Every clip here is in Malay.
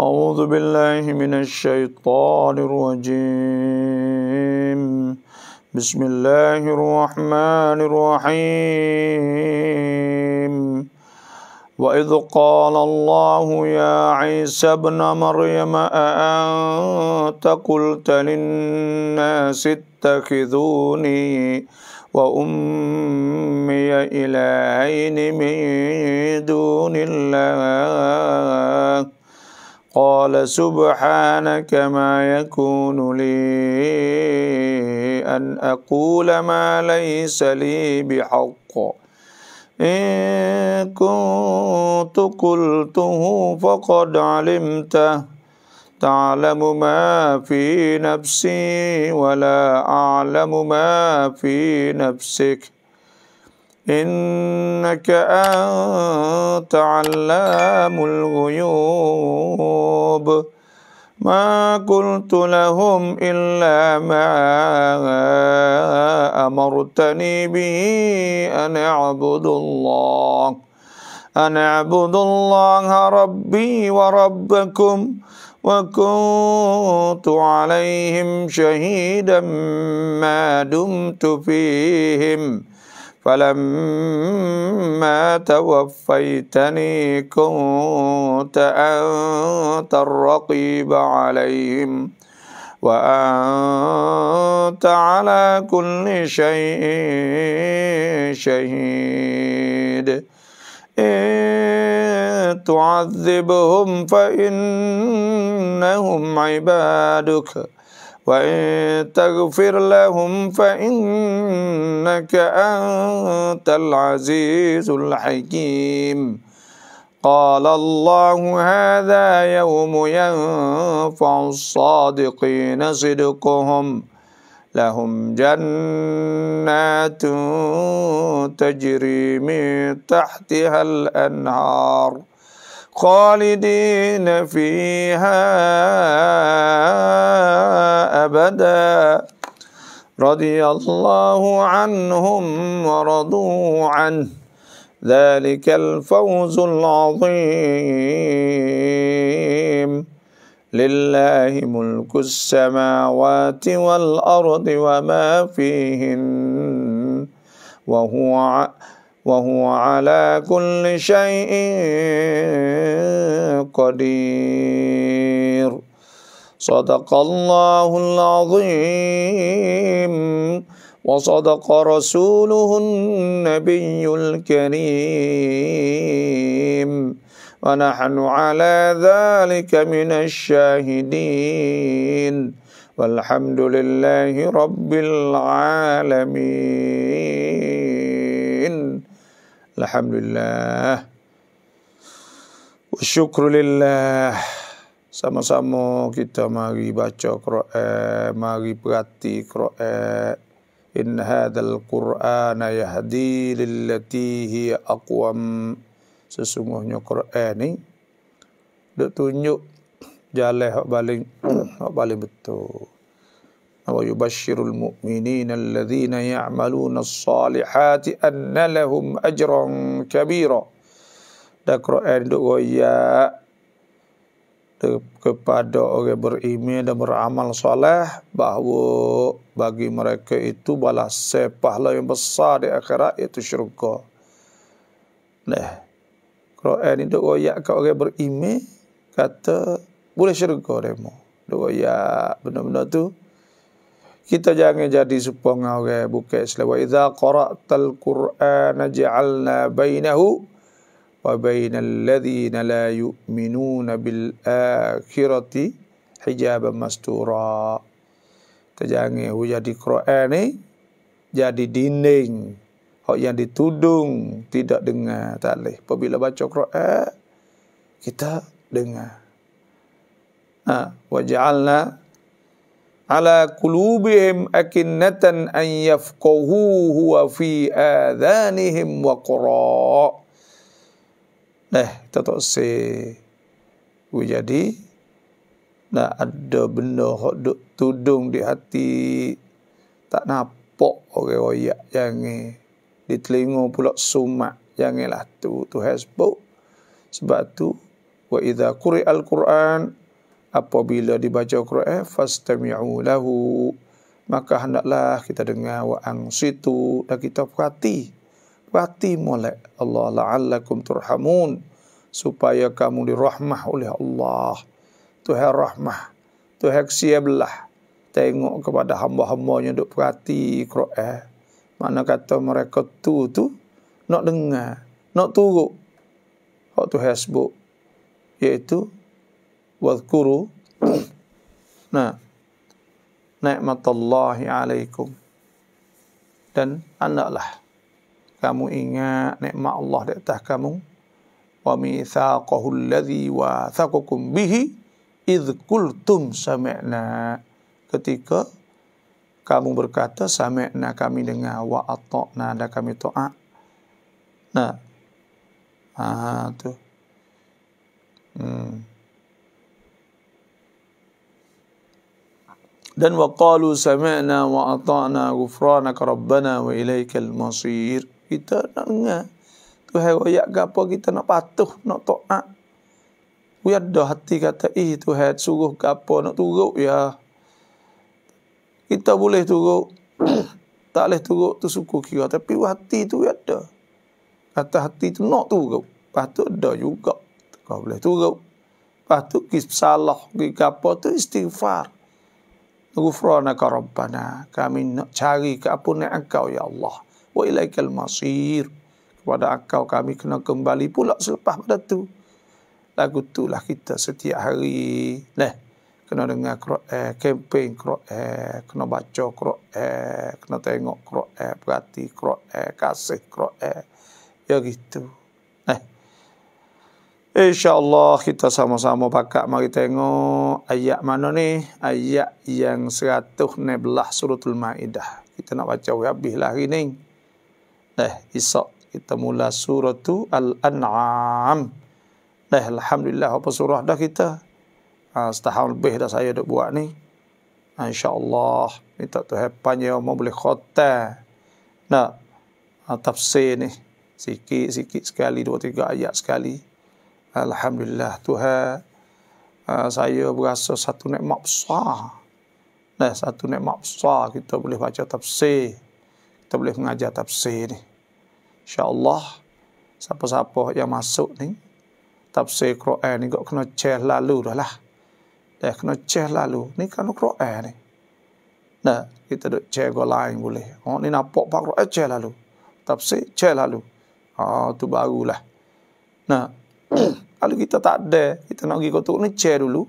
أعوذ بالله من الشيطان الرجيم بسم الله الرحمن الرحيم وإذ قال الله يا عيسى ابن مريم أأنت قلت للناس اتخذوني وأمي إلهين من دون الله قال سبحانك ما يكون لي أن أقول ما ليس لي بحق إن كنت قلته فقد علمته تعلم ما في نفسي ولا أعلم ما في نفسك إنك أنت علام الغيوب ما قلت لهم إلا ما أمرتني به أن أعبد الله أن أعبد الله ربي وربكم وكنت عليهم شهيدا ما دمت فيهم فلما توفيتني كنت أنت الرقيب عليهم وأنت على كل شيء شهيد إن تعذبهم فإنهم عبادك وإن تغفر لهم فإنك أنت العزيز الحكيم قال الله هذا يوم ينفع الصادقين صدقهم لهم جنات تجري من تحتها الأنهار خالدين فيها أبدا رضي الله عنهم ورضوا عنه ذلك الفوز العظيم لله ملك السماوات والأرض وما فيهن وهو وهو على كل شيء قدير صدق الله العظيم وصدق رسوله النبي الكريم ونحن على ذلك من الشاهدين والحمد لله رب العالمين الحمد لله والشكر لله sama-sama kita mari baca Quran mari perhati Quran in hadzal qur'ana yahdi lillati hi aqwam sesungguhnya Quran ni dia tunjuk jalan hak paling hak paling betul ويبشر المؤمنين الذين يعملون الصالحات أن لهم أجرا كبيرا Dan kepada orang beriman dan beramal soleh bahawa bagi mereka itu balas sepahlah yang besar di akhirat itu syurga. Nah, Quran itu royak ke orang beriman kata boleh syurga demo. Royak benar-benar tu kita jangan jadi supong orang buka selawat idza qara'tal qur'ana ja'alna bainahu wa bainal ladzina la yu'minuna bil akhirati hijaban mastura kita jangan hu jadi qur'an ni jadi dinding hok yang ditudung tidak dengar talih apabila baca qur'an kita dengar ha wa ja'alna ala kulubihim akinnatan an yafqahu huwa fi adhanihim wa qura nah eh, kita se. se jadi nak ada benda hok duk tudung di hati tak napok orang royak yang di telingo pula sumak yang lah tu tu hasbuk sebab tu wa idza quri al-quran apabila dibaca Quran fastami'u lahu maka hendaklah kita dengar wa angsitu dan kita perhati perhati molek Allah la'allakum turhamun supaya kamu dirahmah oleh Allah Tuhan rahmah Tuhan kesiablah tengok kepada hamba-hambanya duk perhati Quran mana kata mereka tu tu nak dengar nak turut hak Tuhan sebut iaitu wadhkuru nah ni'matallahi alaikum dan anaklah kamu ingat nikmat Allah di atas kamu wa mithaqahu wa wathaqakum bihi id qultum sami'na ketika kamu berkata sami'na kami dengar wa ata'na ada kami taat nah ah tu hmm dan wa qalu sami'na wa ata'na ghufranaka rabbana wa ilaikal masir kita nak dengar Tuhan royak ke kita nak patuh nak taat Ya dah hati kata, ih Tuhan suruh gapo nak turut ya. Kita boleh turut. tak boleh turut tu suku kira. Tapi hati tu ya dah. Kata hati tu nak turut. Patuh ada juga. Kau boleh turut. Patuh tu kisah salah ke apa tu istighfar. Ghufranaka Rabbana. Kami nak cari ke apa keampunan engkau ya Allah. Wa ilaikal masir. Kepada engkau kami kena kembali pula selepas pada tu. Lagu tu lah kita setiap hari. Nah, kena dengar Quran, eh, kempen Quran, eh, kena baca Quran, eh, kena tengok Quran, perhati Quran, kasih Quran. Ya gitu. InsyaAllah kita sama-sama pakat mari tengok ayat mana ni? Ayat yang 116 suratul Maidah. Kita nak baca habis lah hari ni. Eh, isok kita mula surah tu Al-An'am. Eh, Alhamdulillah apa surah dah kita. Ha, setahun lebih dah saya dah buat ni. Ha, InsyaAllah minta tu hepan ya boleh khotel. Nak ha, tafsir ni. Sikit-sikit sekali, dua tiga ayat sekali. Alhamdulillah Tuhan ah, saya berasa satu nikmat besar. Nah, satu nikmat besar kita boleh baca tafsir. Kita boleh mengajar tafsir ni. Insya Allah siapa-siapa yang masuk ni, tafsir Quran ni kau kena cek lalu dah lah. Dah kena cek lalu. Ni kan Quran ni. Nah, kita duk cek orang lain boleh. Oh, ni nampak pak Quran eh, cek lalu. Tafsir cek lalu. Oh, tu barulah. Nah, Kalau kita tak ada, kita nak pergi kotuk ni cek dulu.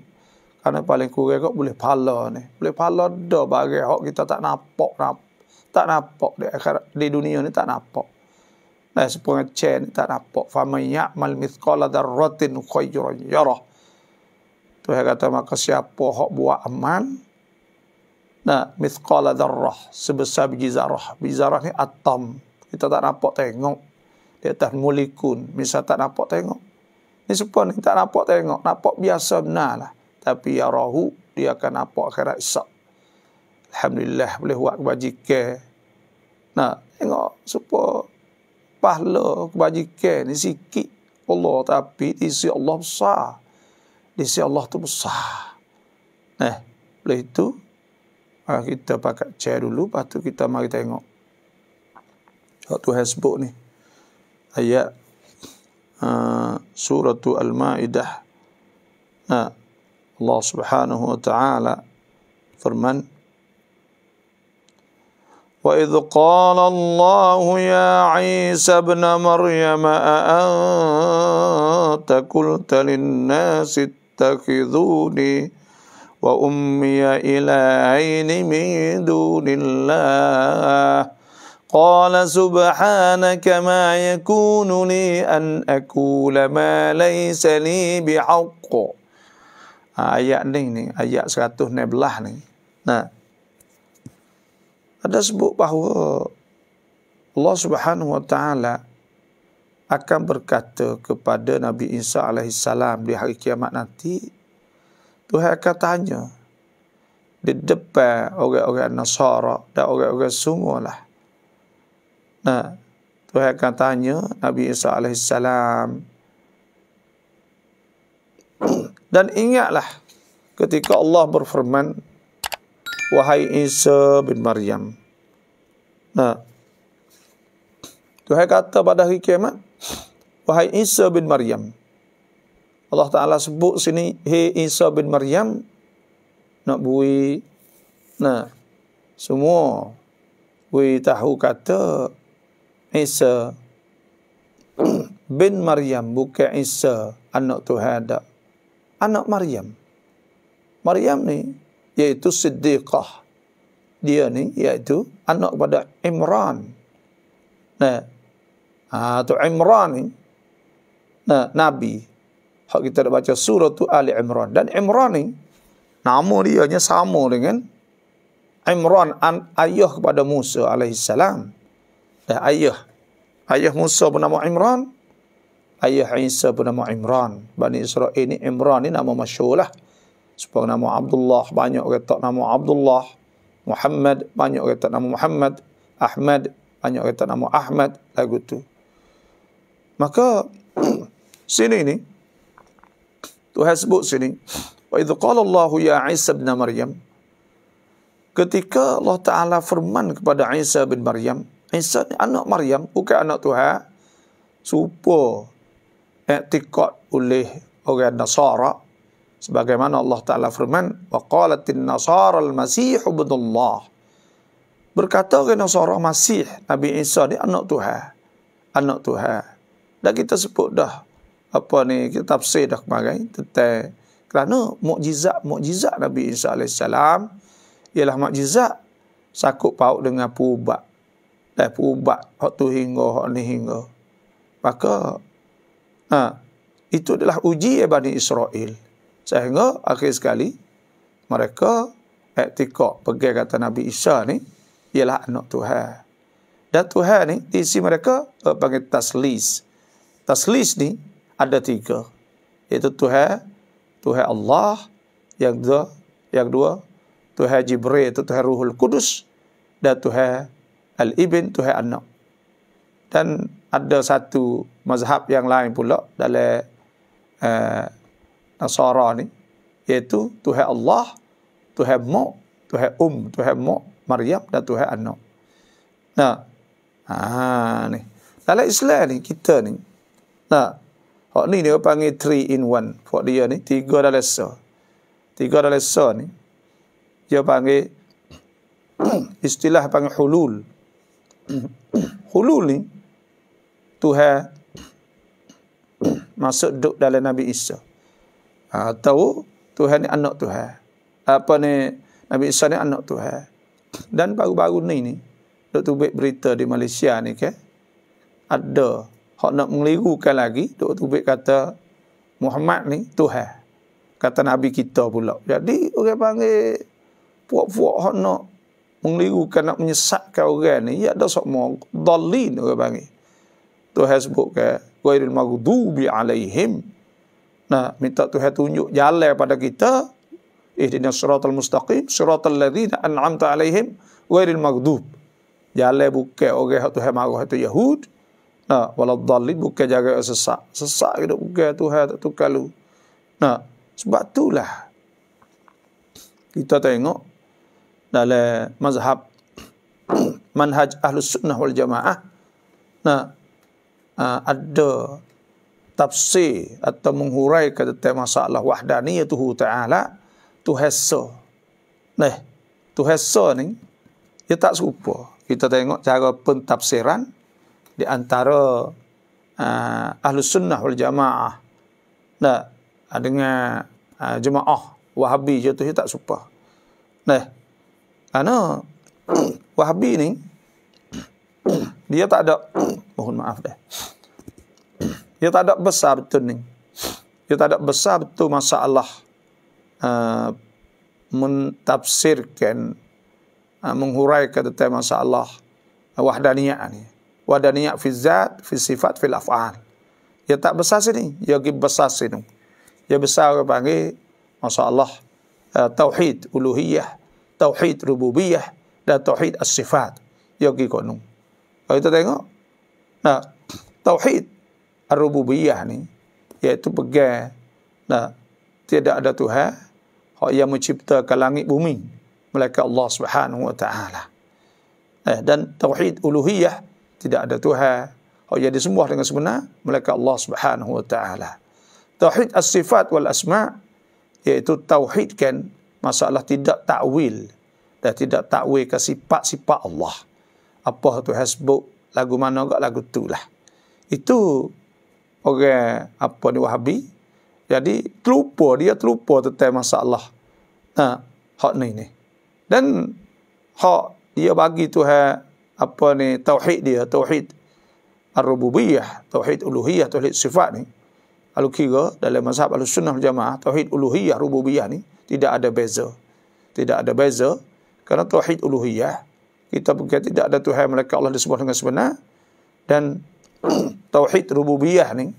Karena paling kurang kok boleh pala ni. Boleh pala dah bagai hak kita tak nampak. Tak nampak di, di dunia ni tak nampak. Nah, sepuluhnya cek ni tak nampak. Fama ya'mal mithqala darratin khayyuran yarah. Tu yang kata maka siapa hak buat aman. Nah, mithqala darrah. Sebesar biji zarah. Biji zarah ni atam. Kita tak nampak tengok. Di atas mulikun. Misal tak nampak tengok. Ini sepon ni tak nampak tengok. Nampak biasa benar lah. Tapi ya rahu dia akan nampak akhirat isap. Alhamdulillah boleh buat kebajikan. Nah, tengok supaya pahala kebajikan ni sikit Allah tapi di sisi Allah besar. Di sisi Allah tu besar. Nah, boleh itu ha, kita pakai chair dulu lepas tu kita mari tengok. Waktu Facebook ni. Ayat آه، سوره المائدة آه، الله سبحانه وتعالى subhanahu وإذ قال الله يا عيسى ابن مريم أأنت قلت للناس اتخذوني وأمي إلهين من دون الله قال سبحانك ما يكون لي أن أقول ما ليس لي بحق ayat ni ni ayat 116 ni nah ada sebut bahawa Allah Subhanahu wa taala akan berkata kepada Nabi Isa alaihi salam di hari kiamat nanti Tuhan akan tanya di depan orang-orang Nasara dan orang-orang lah. Nah, ha. Tuhan akan tanya Nabi Isa AS. Dan ingatlah ketika Allah berfirman, Wahai Isa bin Maryam. Nah, ha. Tuhan kata pada hari kiamat, Wahai Isa bin Maryam. Allah Ta'ala sebut sini, Hei Isa bin Maryam, nak bui. Nah, ha. semua bui tahu kata, Isa bin Maryam bukan Isa anak Tuhan Anak Maryam. Maryam ni iaitu Siddiqah. Dia ni iaitu anak kepada Imran. Nah, ha, tu Imran ni nah, Nabi. Hak kita dah baca surah tu Ali Imran. Dan Imran ni nama dia nya sama dengan Imran an, ayah kepada Musa alaihissalam eh, ayah ayah Musa bernama Imran ayah Isa bernama Imran Bani Israel ini eh, Imran ni nama masyur lah sebab nama Abdullah banyak orang tak nama Abdullah Muhammad banyak orang tak nama Muhammad Ahmad banyak orang tak nama Ahmad lagu tu maka sini ni Tuhan sebut sini wa idh qala Allah ya Isa bin Maryam ketika Allah Taala firman kepada Isa bin Maryam Insan ni anak Maryam, bukan anak Tuhan. Supo etikot oleh orang Nasara sebagaimana Allah Taala firman wa qalatin nasara al-masih ibn Allah. Berkata orang Nasara Masih Nabi Isa ni anak Tuhan. Anak Tuhan. Dah kita sebut dah apa ni kita tafsir dah kemarin tentang kerana mukjizat-mukjizat Nabi Isa alaihissalam ialah mukjizat sakut paut dengan pubak tak ubat hak tu hingga hak ni hingga maka ha, itu adalah uji ya Bani Israel sehingga akhir sekali mereka etikok pergi kata Nabi Isa ni ialah anak Tuhan dan Tuhan ni isi mereka uh, panggil taslis taslis ni ada tiga iaitu Tuhan Tuhan Allah yang dua yang dua Tuhan Jibril itu Tuhan Ruhul Kudus dan Tuhan al-ibn tuhai anak. Dan ada satu mazhab yang lain pula dalam uh, Nasara ni iaitu tuhai Allah, tuhai mu, tuhai um, tuhai mu Maryam dan tuhai anak. Nah. Ah ni. Dalam Islam ni kita ni. Nah. Hak ni dia panggil three in one. Hak dia ni tiga dalam satu. Tiga dalam satu ni dia panggil istilah panggil hulul hulul ni Tuhan masuk duduk dalam Nabi Isa. Atau ha, Tuhan ni anak Tuhan. Apa ni Nabi Isa ni anak Tuhan. Dan baru-baru ni ni duk tubik berita di Malaysia ni ke ada hak nak mengelirukan lagi duk tubik kata Muhammad ni Tuhan. Kata Nabi kita pula. Jadi orang panggil puak-puak hak nak mengelirukan nak menyesatkan orang ni ia ya, ada semua dalin orang panggil Tuhan sebut eh, ke ghairil maghdubi alaihim nah minta Tuhan tunjuk jalan pada kita Eh, ihdinas siratal mustaqim siratal ladzina an'amta alaihim ghairil maghdub jalan bukan orang yang Tuhan marah itu Yahud nah walad dalin bukan jaga sesak sesak itu bukan Tuhan tak tukalu nah sebab itulah kita tengok dalam mazhab manhaj ahlus sunnah wal jamaah nah uh, ada tafsir atau menghurai kata tentang masalah wahdaniyatuhu ta'ala tu hasso nah tu hasso ni dia tak serupa kita tengok cara pentafsiran di antara uh, ahlus sunnah wal jamaah nah dengan uh, jemaah wahabi jatuhnya tak serupa nah Ana Wahabi ni dia tak ada mohon maaf deh. Dia tak ada besar betul ni. Dia tak ada besar betul masalah uh, mentafsirkan uh, menghuraikan tentang masalah eh, wahdaniyah ni. Wahdaniyah fi zat, fi sifat, fi af'al. Dia tak besar sini, dia gib besar sini. Dia besar orang panggil masalah uh, tauhid uluhiyah tauhid rububiyah dan tauhid as-sifat yang kita kenung. Kalau kita tengok, nah tauhid rububiyah ni yaitu pegang nah tidak ada tuhan yang menciptakan langit bumi melainkan Allah Subhanahu wa taala. Eh, dan tauhid uluhiyah tidak ada tuhan yang disembah dengan sebenar melainkan Allah Subhanahu wa taala. Tauhid as-sifat wal asma' yaitu tauhidkan masalah tidak takwil dan tidak takwil ke sifat-sifat Allah. Apa tu hasbuk lagu mana gak lagu tu lah. Itu orang apa ni Wahabi. Jadi terlupa dia terlupa tentang masalah. Nah, ha, hak ni ni. Dan hak dia bagi Tuhan apa ni tauhid dia, tauhid ar-rububiyah, tauhid uluhiyah, tauhid sifat ni. Kalau kira dalam mazhab al-sunnah jamaah, tauhid uluhiyah rububiyah ni, tidak ada beza. Tidak ada beza kerana tauhid uluhiyah. Kita berkata tidak ada Tuhan melainkan Allah disebut dengan sebenar dan tauhid rububiyah ni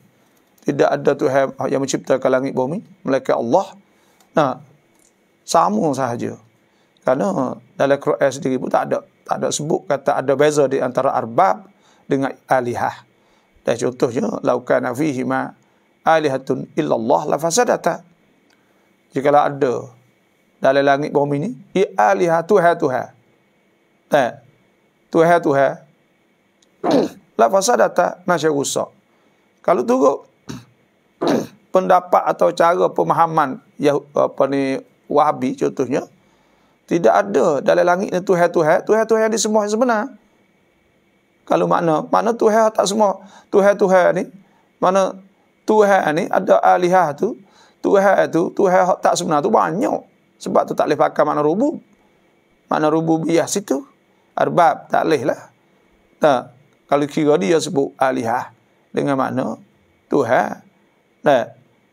tidak ada Tuhan yang menciptakan langit bumi melainkan Allah. Nah, sama sahaja. Kerana dalam Quran sendiri pun tak ada tak ada sebut kata ada beza di antara arbab dengan alihah. Dan contohnya laukan fihi ma alihatun illallah la fasadata jikalau ada dalam langit bumi ni ia alihah tuhan tuhan eh tuhan tuhan la fasa data nasya rusak kalau tunggu pendapat atau cara pemahaman ya apa ni wahabi contohnya tidak ada dalam langit ni tuhan tuhan tuhan tuhan yang disembah sebenar kalau makna makna tuhan tak semua tuhan tuhan ni mana tuhan ni ada alihah tu Tuhan tu, Tuhan tak sebenar tu banyak. Sebab tu tak boleh pakai makna rubuh. Makna rubuh biah situ. Arbab, tak boleh lah. Nah, kalau kira dia sebut alihah. Dengan makna Tuhan. Nah,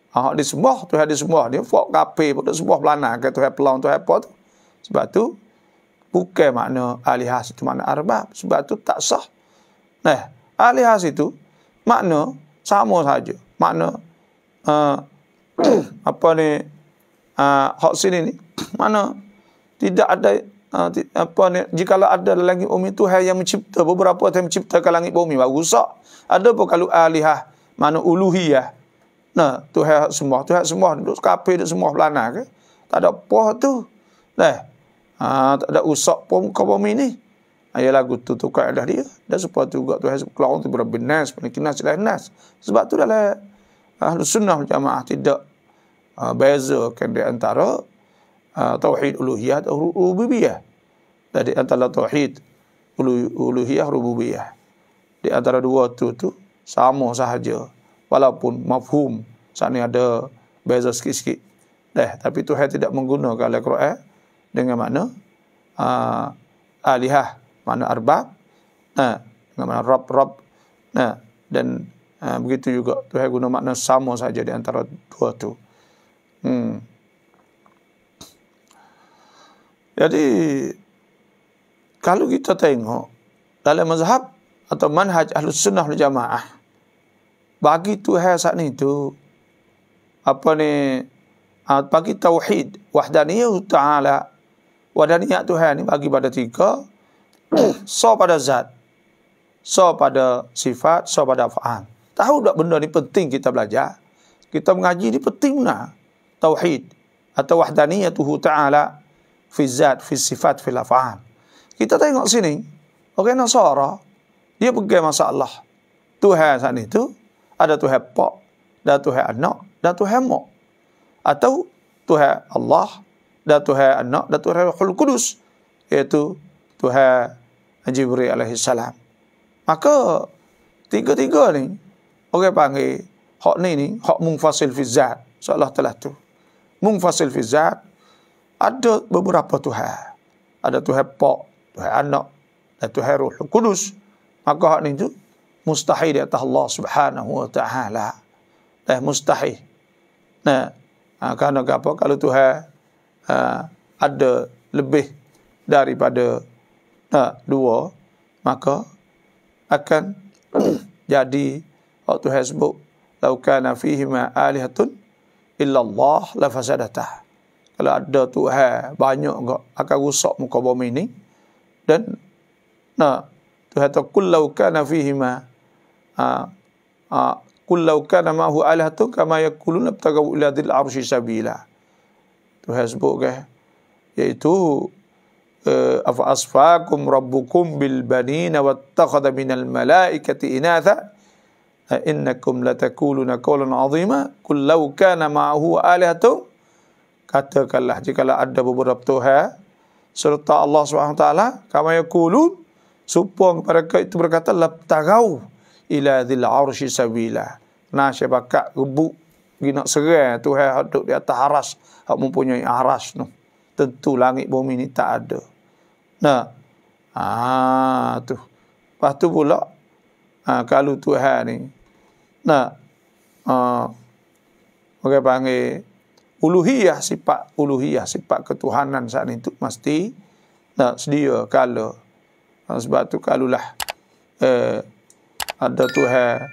Ah, di semua tu di semua dia fok kape pun tu sembah pelana ke tu pelong tu apa tu. Sebab tu bukan makna alihah situ itu makna arbab. Sebab tu tak sah. Nah, alihah has itu makna sama saja. Makna uh, apa ni uh, hak sini ni mana tidak ada uh, apa ni jika ada langit bumi Tuhan yang mencipta beberapa yang menciptakan langit bumi baru rusak ada pun kalau alihah mana uluhiyah nah Tuhan semua Tuhan semua duduk kafir duduk semua belana ke tak ada apa tu dah uh, ah, tak ada usak pun muka bumi ni Ayah lagu tu tu kaedah dia. Dan sebab tu juga Tuhan sebab keluar tu berapa nas, penikinas, nas. Sebab tu dalam ahlu sunnah jamaah tidak Ah, bezakan di antara ah, tauhid uluhiyah atau rububiyah. Di antara tauhid uluhiyah rububiyah. Di antara dua tu tu sama sahaja walaupun mafhum sana ada beza sikit-sikit. Dah, tapi tu tidak menggunakan Al-Quran dengan makna uh, alihah, makna arbab, nah, dengan makna rab-rab. Nah, dan uh, begitu juga Tuhan guna makna sama saja di antara dua tu. Hmm. Jadi kalau kita tengok dalam mazhab atau manhaj ahlu sunnah wal jamaah bagi Tuhan saat ni tu apa ni ha, bagi tauhid wahdaniyah taala wahdaniyah Tuhan ni bagi pada tiga so pada zat so pada sifat so pada faham tahu tak benda ni penting kita belajar kita mengaji ni penting nah tauhid atau wahdaniyatuhu ta'ala fi zat fi sifat fi af'al. Kita tengok sini, orang Nasara dia pegang masalah Tuhan sana itu ada Tuhan pak, ada Tuhan anak, ada Tuhan mak. Atau Tuhan Allah, ada Tuhan anak, ada Tuhan Ruhul Kudus iaitu Tuhan Jibril alaihi salam. Maka tiga-tiga ni orang panggil hak ni ni hak Mungfasil fi zat. Soalah telah tu mungfasil fizat ada beberapa Tuhan. Ada Tuhan Pak, Tuhan Anak, dan Tuhan roh Kudus. Maka hak ni tu mustahil di Allah Subhanahu wa taala. Eh mustahil. Nah, ha, kerana apa kalau Tuhan ha, ada lebih daripada ha, dua, maka akan jadi waktu Facebook laukana fihi ma alihatun illallah la fasadatah. Kalau ada Tuhan banyak kok akan rusak muka bumi ini. Dan na Tuhan tu kullau kana fihi ma ah ah kullau kana ma hu alahatu kama yaqulun abtagaw ila dil arsy sabila. Tuhan sebut ke iaitu eh, afasfakum rabbukum bil banina wattakhadha minal malaikati inatha Ha, innakum latakuluna qawlan azima qul law kana ma'ahu alihatu katakanlah jika ada beberapa tuhan serta Allah Subhanahu wa taala kama yaqulun supong kepada kau itu berkata la tagau ila dhil arsy sabila nah syabakak rebuk ginak serang tuhan hak di atas aras hak mempunyai aras tu tentu langit bumi ni tak ada nah ah tu Lepas tu pula, ha, kalau Tuhan ni, na uh, ha. orang panggil uluhiyah sifat uluhiyah sifat ketuhanan saat itu mesti nak sedia kala ha, sebab tu kalulah eh, ada Tuhan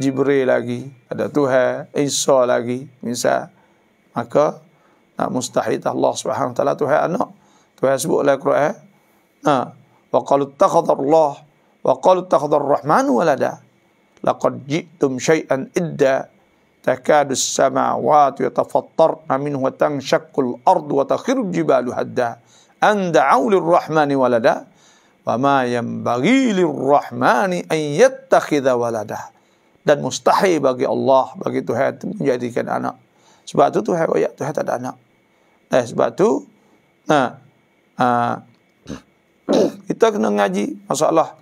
Jibril lagi, ada Tuhan Isa lagi, misal maka nak mustahil Allah Subhanahu taala Tuhan anak. Tuhan sebut dalam Quran. Nah, ha, wa qalu takhadar takhadar Rahman walada laqad ji'tum syai'an idda takadu as-samawati yatafattarna minhu wa tanshaqqu al-ardu wa takhiru jibalu hadda an da'u lirrahmani walada wa ma yanbaghi lirrahmani an yattakhidha walada dan mustahil bagi Allah bagi Tuhan menjadikan anak sebab itu Tuhan ya Tuhan tak ada anak eh sebab itu nah ha, ha, uh, kita kena ngaji masalah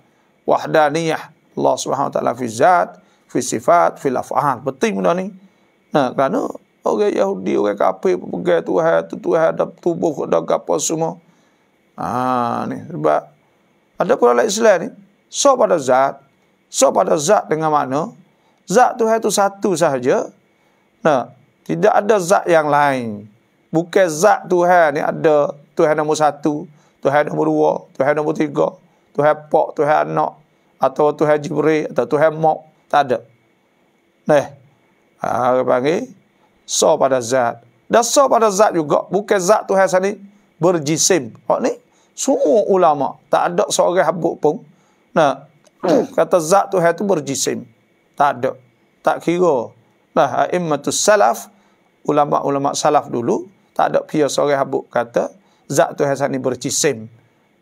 wahdaniyah Allah Subhanahu taala fi zat, fi sifat, fi af'al. Betul benda ni. Nah, ha, kerana orang Yahudi, orang kafir pegang Tuhan, tu Tuhan ada tubuh, ada apa semua. Ah, ni sebab ada pula lain Islam ni. So pada zat, so pada zat dengan mana? Zat Tuhan tu satu sahaja. Nah, ha, tidak ada zat yang lain. Bukan zat Tuhan ni ada Tuhan nombor satu, Tuhan nombor dua, Tuhan nombor tiga, Tuhan pok, Tuhan anak, atau Tuhan Jibril atau Tuhan Mok tak ada. Neh. apa ha, lagi so pada zat. Dan so pada zat juga bukan zat Tuhan sini berjisim. Oh ni semua ulama tak ada seorang habuk pun. Nah, kata zat Tuhan itu berjisim. Tak ada. Tak kira. Nah, a'immatus salaf ulama-ulama salaf dulu tak ada pihak seorang habuk kata zat Tuhan sini berjisim.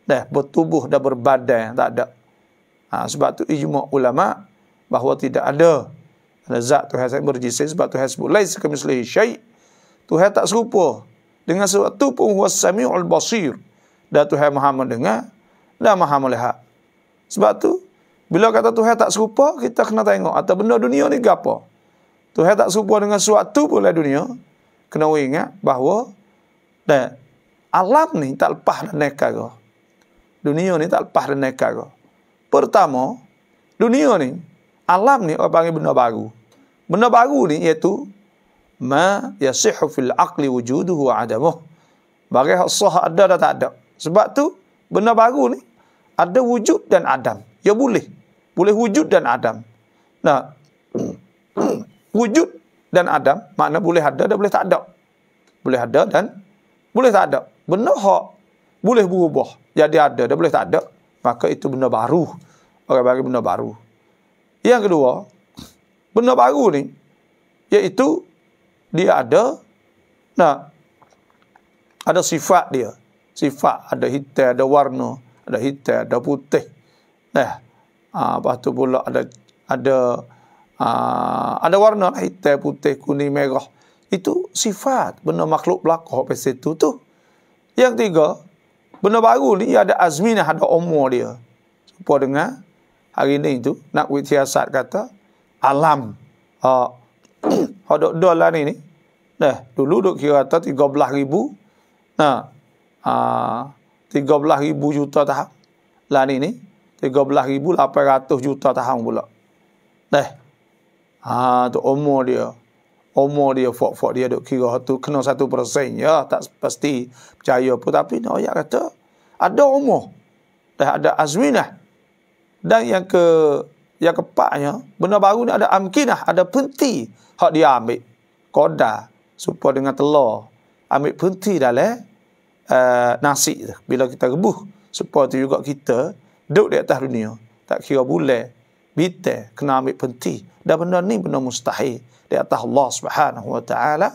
Nah, bertubuh dan berbadan tak ada. Ha, sebab tu ijma ulama bahawa tidak ada zat Tuhan yang berjisim sebab Tuhan sebut lain sekemislihi syait. Tuhan tak serupa. Dengan sebab tu pun wassami'ul basir. Dan Tuhan maha mendengar dan maha melihat. Sebab tu, bila kata Tuhan tak serupa, kita kena tengok atau benda dunia ni apa. Tuhan tak serupa dengan suatu pula dunia, kena ingat bahawa dan alam ni tak lepas dan nekara. Dunia ni tak lepas dan nekara. Pertama, dunia ni, alam ni orang panggil benda baru. Benda baru ni iaitu ma yasihu fil aqli wujuduhu wa adamuh. Bagai hak sah ada dan tak ada. Sebab tu benda baru ni ada wujud dan adam. Ya boleh. Boleh wujud dan adam. Nah, wujud dan adam makna boleh ada dan boleh tak ada. Boleh ada dan boleh tak ada. Benda hak boleh berubah jadi ada dan boleh tak ada maka itu benda baru. Orang bagi benda baru. Yang kedua, benda baru ni, iaitu dia ada, nah, ada sifat dia. Sifat ada hitam, ada warna, ada hitam, ada putih. Nah, aa, ah, lepas tu pula ada ada aa, ah, ada warna lah, hitam, putih, kuning, merah. Itu sifat benda makhluk belakang pasal itu tu. Yang tiga, Benda baru ni ada Azmin ada umur dia. Apa dengar? Hari ni tu, nak wik siasat kata, alam. Uh, ada dolar ni ni. Dah, eh, dulu duk kira kata 13 ribu. Nah, uh, 13 ribu juta tahap. Lah ni ni, 13 ribu 800 juta tahap pula. Dah, eh. uh, ha, tu umur dia umur dia fok-fok dia duk kira tu kena satu persen ya tak pasti percaya pun tapi nak ayat kata ada umur dah ada azminah dan yang ke yang keempatnya benda baru ni ada amkinah ada penti hak dia ambil koda supaya dengan telur ambil penti dalam uh, eh, nasi bila kita rebus supaya tu juga kita duduk di atas dunia tak kira bulan bitel kena ambil penti dan benda ni benda mustahil di atas Allah Subhanahu Wa Taala.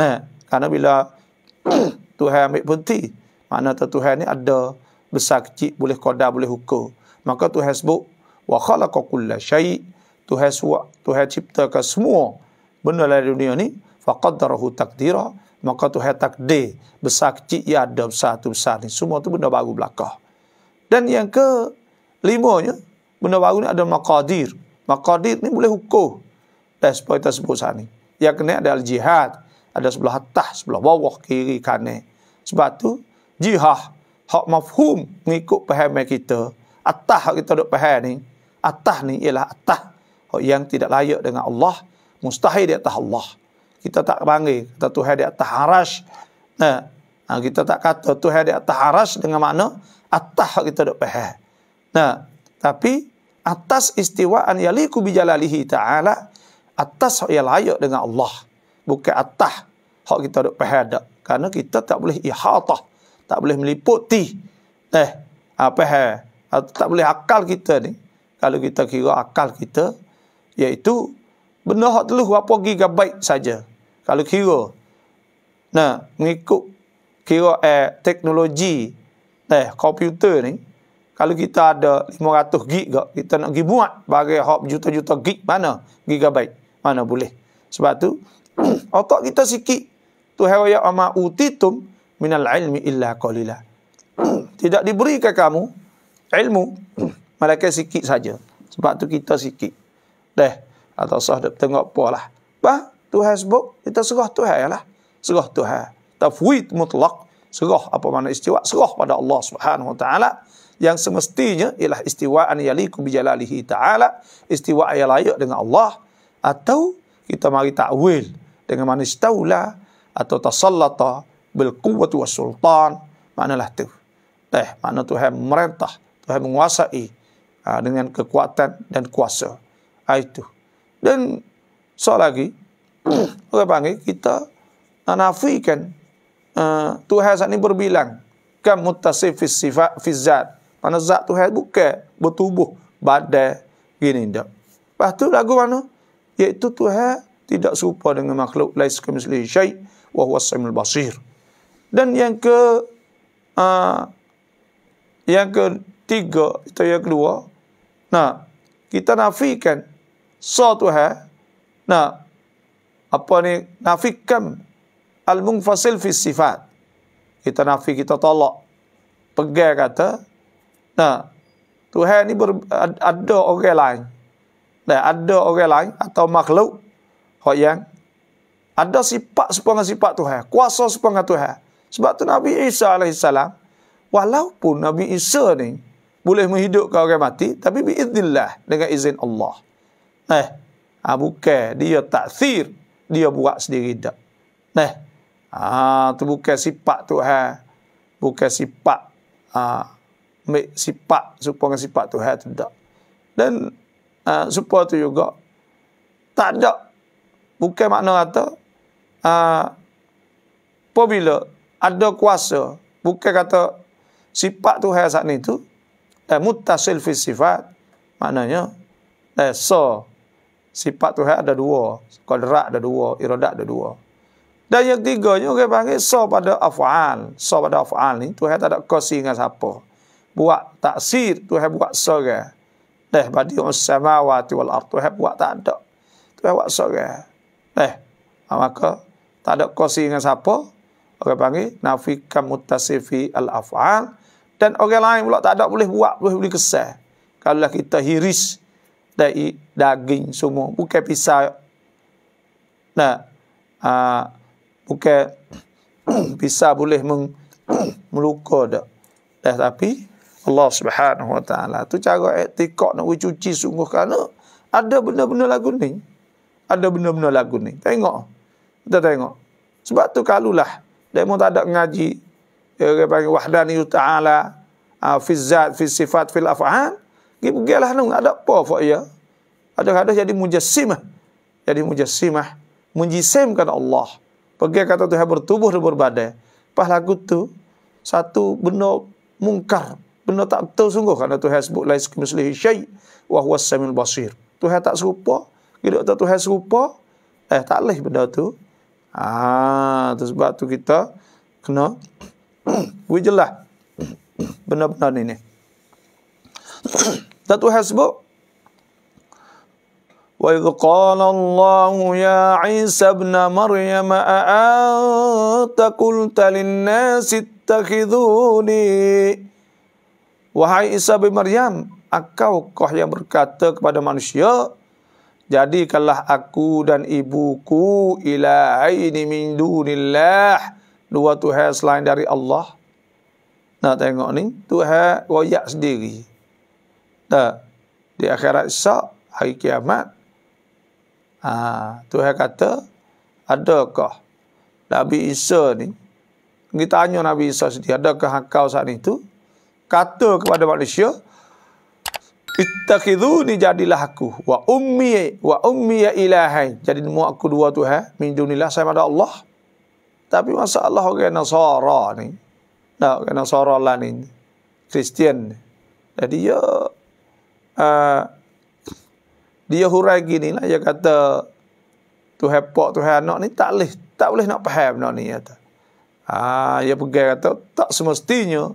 Eh, karena bila Tuhan ambil berhenti, makna Tuhan ni ada besar kecil, boleh kodar, boleh hukum. Maka Tuhan sebut, wa khalaqa kulla Tuhan suat, Tuhan ciptakan semua benda dalam dunia ni, faqaddarahu takdira, maka Tuhan takdir, besar kecil, ya ada besar tu besar ni, semua tu benda baru belaka. Dan yang ke limanya, benda baru ni ada maqadir. Maqadir ni boleh hukum eh, sebab kita sebut sana. Yang kena ada al jihad. Ada sebelah atas, sebelah bawah, kiri, kanan. Sebab tu jihad. Hak mafhum mengikut paham kita. Atas hak kita duduk paham ni. Atas ni ialah atas. Hak yang tidak layak dengan Allah. Mustahil dia atas Allah. Kita tak panggil. Kita tu di atas arash. Nah, ha, kita tak kata tu di atas arash dengan makna atas hak kita duduk paham. Nah, tapi atas istiwaan yaliku bijalalihi ta'ala atas hak yang layak dengan Allah bukan atas hak kita duk pahada kerana kita tak boleh ihatah tak boleh meliputi eh apa ha tak boleh akal kita ni kalau kita kira akal kita iaitu benda hak telu apa gi baik saja kalau kira nah mengikut kira eh, teknologi eh komputer ni kalau kita ada 500 gig kita nak pergi buat bagi hak juta-juta gig mana gigabyte mana boleh. Sebab tu otak kita sikit tu hawa ya ma utitum minal ilmi illa qalila. Tidak diberikan kamu ilmu malaikat sikit saja. Sebab tu kita sikit. Dah atau sah dak tengok polah. Ba Tuhan sebut kita serah Tuhan lah. Serah Tuhan. Tafwid mutlak. Serah apa mana istiwa? Serah pada Allah Subhanahu wa taala yang semestinya ialah istiwa an yaliku bijalalihi taala istiwa yang layak dengan Allah atau kita mari takwil dengan mana staula atau tasallata bil quwwati was sultan maknalah tu eh makna Tuhan merentah Tuhan menguasai ha, dengan kekuatan dan kuasa ha, itu dan soal lagi orang panggil kita nafikan ha, Tuhan saat ini berbilang kam muttasif fis sifat fis zat mana zat Tuhan bukan bertubuh badan gini ndak lepas tu lagu mana iaitu Tuhan tidak serupa dengan makhluk lain, kamitsli syai wa huwa samiul basir dan yang ke aa, ah, yang ke tiga itu yang kedua nah kita nafikan sa Tuhan nah apa ni nafikan al munfasil fi sifat kita nafi kita tolak pegang kata nah Tuhan ni ada orang lain dan ada orang lain atau makhluk hok yang ada sifat sepuang sifat Tuhan, kuasa sepuang Tuhan. Sebab tu Nabi Isa alaihi salam walaupun Nabi Isa ni boleh menghidupkan orang mati tapi bi biiznillah dengan izin Allah. Eh, ha, bukan dia takthir, dia buat sendiri dak. Nah. Ha, tu bukan sifat Tuhan. Bukan sifat ha, sifat supaya sifat Tuhan tidak. Dan Ha, serupa tu juga. Tak ada. Bukan makna kata. Ha, apabila ada kuasa. Bukan kata sifat tu hal saat ni tu. dan eh, mutasil fi sifat. Maknanya. Eh, so. Sifat tu ada dua. Kodrak ada dua. Irodak ada dua. Dan yang ketiganya orang panggil so pada af'al. So pada af'al ni. Tuhan tak ada kosi dengan siapa. Buat taksir. Tuhan buat so ke. Kan? Teh badi samawati wal ardh Tuhan buat tak ada. Tuhan buat sore. Teh. Ah, maka tak ada kosi dengan siapa. Orang panggil nafika mutasifi al af'al dan orang lain pula tak ada boleh buat, boleh boleh kesal. Kalau kita hiris dari daging semua, bukan pisau. Nah, aa, ah, bukan pisau boleh meng, meluka dah. Dah tapi Allah Subhanahu Wa Taala. Tu cara etikok nak cuci sungguh kerana ada benda-benda lagu ni. Ada benda-benda lagu ni. Tengok. Kita tengok. Sebab tu kalulah demo tak ada ngaji ya, dia panggil wahdani taala uh, fi zat fi sifat fil af'an. Gitu gelah nung ada apa fak ya. Ada ada jadi mujassimah. Jadi mujassimah menjisimkan Allah. Pergi kata tu bertubuh dan berbadai. Pas lagu tu satu benda mungkar Benar tak betul sungguh kerana Tuhan sebut lais kemislihi syai wa huwa samil basir. Tuhan tak serupa. Kita kata Tuhan serupa, eh tak leh benda tu. Ah, tu sebab tu kita kena wujelah benda benar ni ni. Tak Tuhan sebut وإذ قال الله يا عيسى ابن مريم أأنت قلت للناس اتخذوني Wahai Isa bin Maryam, akau kau yang berkata kepada manusia, jadikanlah aku dan ibuku ilaini min dunillah. Dua Tuhan selain dari Allah. Nak tengok ni, Tuhan royak sendiri. Tak. Di akhirat Isa, hari kiamat, ha, Tuhan kata, adakah Nabi Isa ni, kita tanya Nabi Isa sendiri, adakah kau saat itu? tu? kata kepada manusia ittakhidhu ni jadilah aku wa ummi wa ummi ya ilahai jadi mu aku dua tuhan eh, min dunillah saya pada Allah tapi masa Allah orang Nasara ni nak orang Nasara lah ni Kristian jadi dia ya, uh, eh, dia hurai gini lah dia kata tuhan pak tuhan anak ni tak boleh tak boleh nak faham benda ni kata ah ha, dia pegang kata tak semestinya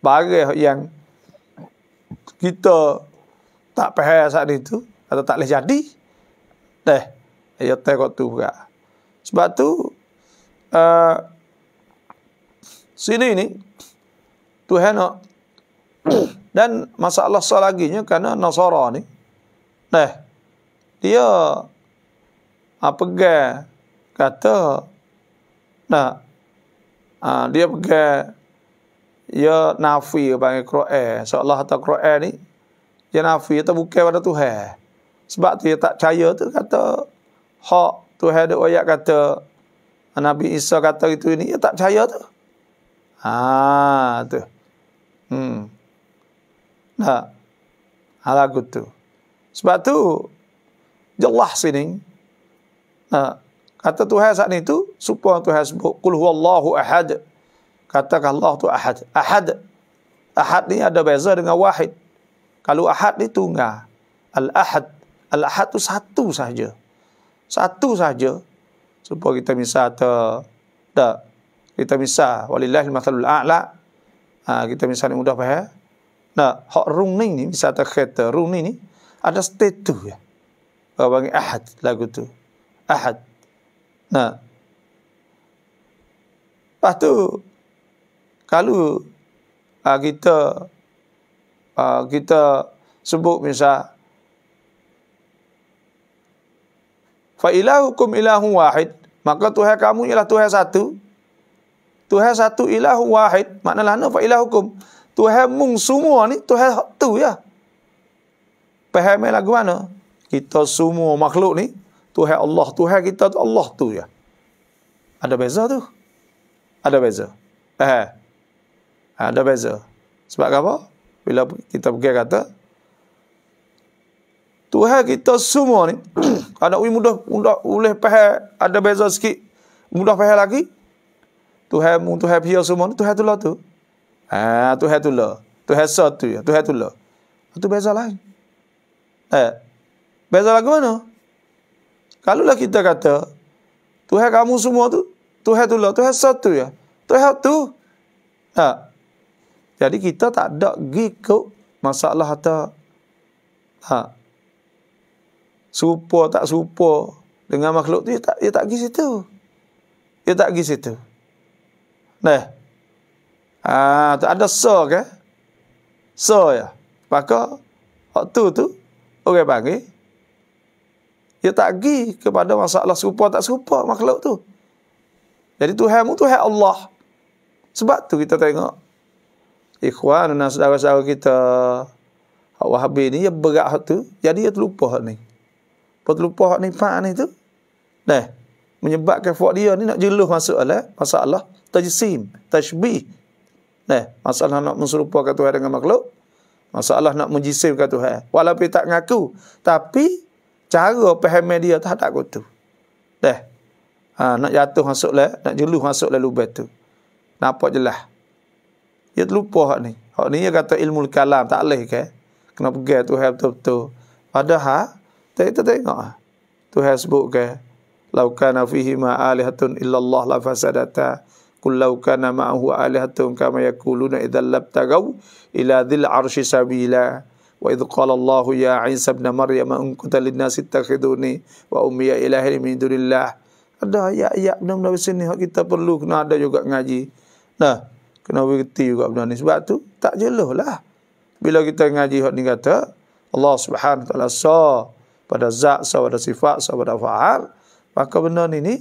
barang yang kita tak payah saat itu atau tak boleh jadi teh ia ya, tengok tu juga sebab tu uh, sini ni tu henok dan masalah selaginya kerana Nasara ni teh dia apa ah, ke kata nah dia pegang ya nafi ya panggil qira'a so kata ta ni ya nafi kata ya bukan pada Tuhan sebab tu dia ya tak percaya tu kata hak Tuhan ada ayat kata Nabi Isa kata itu ini dia tak percaya tu ha tu hmm nah ala ha, tu sebab tu jelah sini nah kata Tuhan saat itu supaya Tuhan sebut qul huwallahu ahad katakan Allah tu ahad. Ahad. Ahad ni ada beza dengan wahid. Kalau ahad ni tunggal. Al-ahad. Al-ahad tu satu sahaja, Satu sahaja Supaya kita misal ter... Tak. Kita misal. Walillahi matalul a'la. Ha, kita misal ni mudah faham. Nah, hak runing ni misal ter kereta. Runing ni ada status ya. Kalau panggil ahad lagu tu. Ahad. Nah. Lepas tu kalau uh, kita uh, kita sebut misal fa ilahukum ilahun wahid maka tuhan kamu ialah tuhan satu tuhan satu ilahun wahid maknalah fa ilahukum tuhan mung semua ni tuhan tu ya faham lagu mana kita semua makhluk ni tuhan Allah tuhan kita tu Allah tu ya ada beza tu ada beza eh Ha, ada beza. Sebab apa? Bila kita pergi kata, Tuhan kita semua ni, ada ui mudah, mudah boleh pahal, ada beza sikit, mudah pahal lagi, Tuhan untuk Tuhan pihak semua ni, Tuhan tu lah tu. Haa, Tuhan tu lah. Tuhan satu ya, Tuhan tu lah. Itu beza lain. Eh, beza lagi mana? Kalau lah kita kata, Tuhan kamu semua tu, Tuhan tu lah, Tuhan satu ya. Tuhan tu, ha, jadi kita tak ada pergi ke masalah atau ha, supo tak supo dengan makhluk tu, dia tak, dia tak pergi situ. Dia tak pergi situ. Nah, ha, tak ada so ke? So ya. Maka, waktu tu, orang okay, panggil, dia tak pergi kepada masalah supo tak supo makhluk tu. Jadi Tuhanmu Tuhan Allah. Sebab tu kita tengok ikhwan dan saudara-saudara kita Wahabi ni ya berat hak tu. Jadi dia terlupa hak ni. Apa terlupa hak ni pak ni tu? Nah, menyebabkan fuad dia ni nak jeluh masuk alah masalah tajsim, tashbih. Nah, masalah nak menserupakan Tuhan dengan makhluk. Masalah nak menjisimkan Tuhan. Walaupun tak ngaku, tapi cara pemahaman dia tak ada tu, Nah. Ha, nak jatuh masuk lah, nak jeluh masuk lah lubang tu. Nampak jelas. Dia terlupa hak ni. Hak ni dia kata ilmu kalam tak leh ke. Kena pergi Tuhan betul-betul. Padahal tak kita tengok ah. Tuhan sebut ke law fihi ma alihatun illallah la fasadata. Kul law kana ma'ahu alihatun kama yaquluna idzal labtagaw ila dhil arsy sabila. وإذ ya الله يا عيسى ابن مريم إن كنت للناس اتخذوني وأمي إله من دون الله ada ayat-ayat benda-benda sini kita perlu kena ada juga ngaji nah Kena berhenti juga benda ni. Sebab tu tak jeluh lah. Bila kita ngaji hak ni kata, Allah subhanahu ta'ala sa pada zat, sa pada sifat, sa pada fa'al. Maka benda ni ni,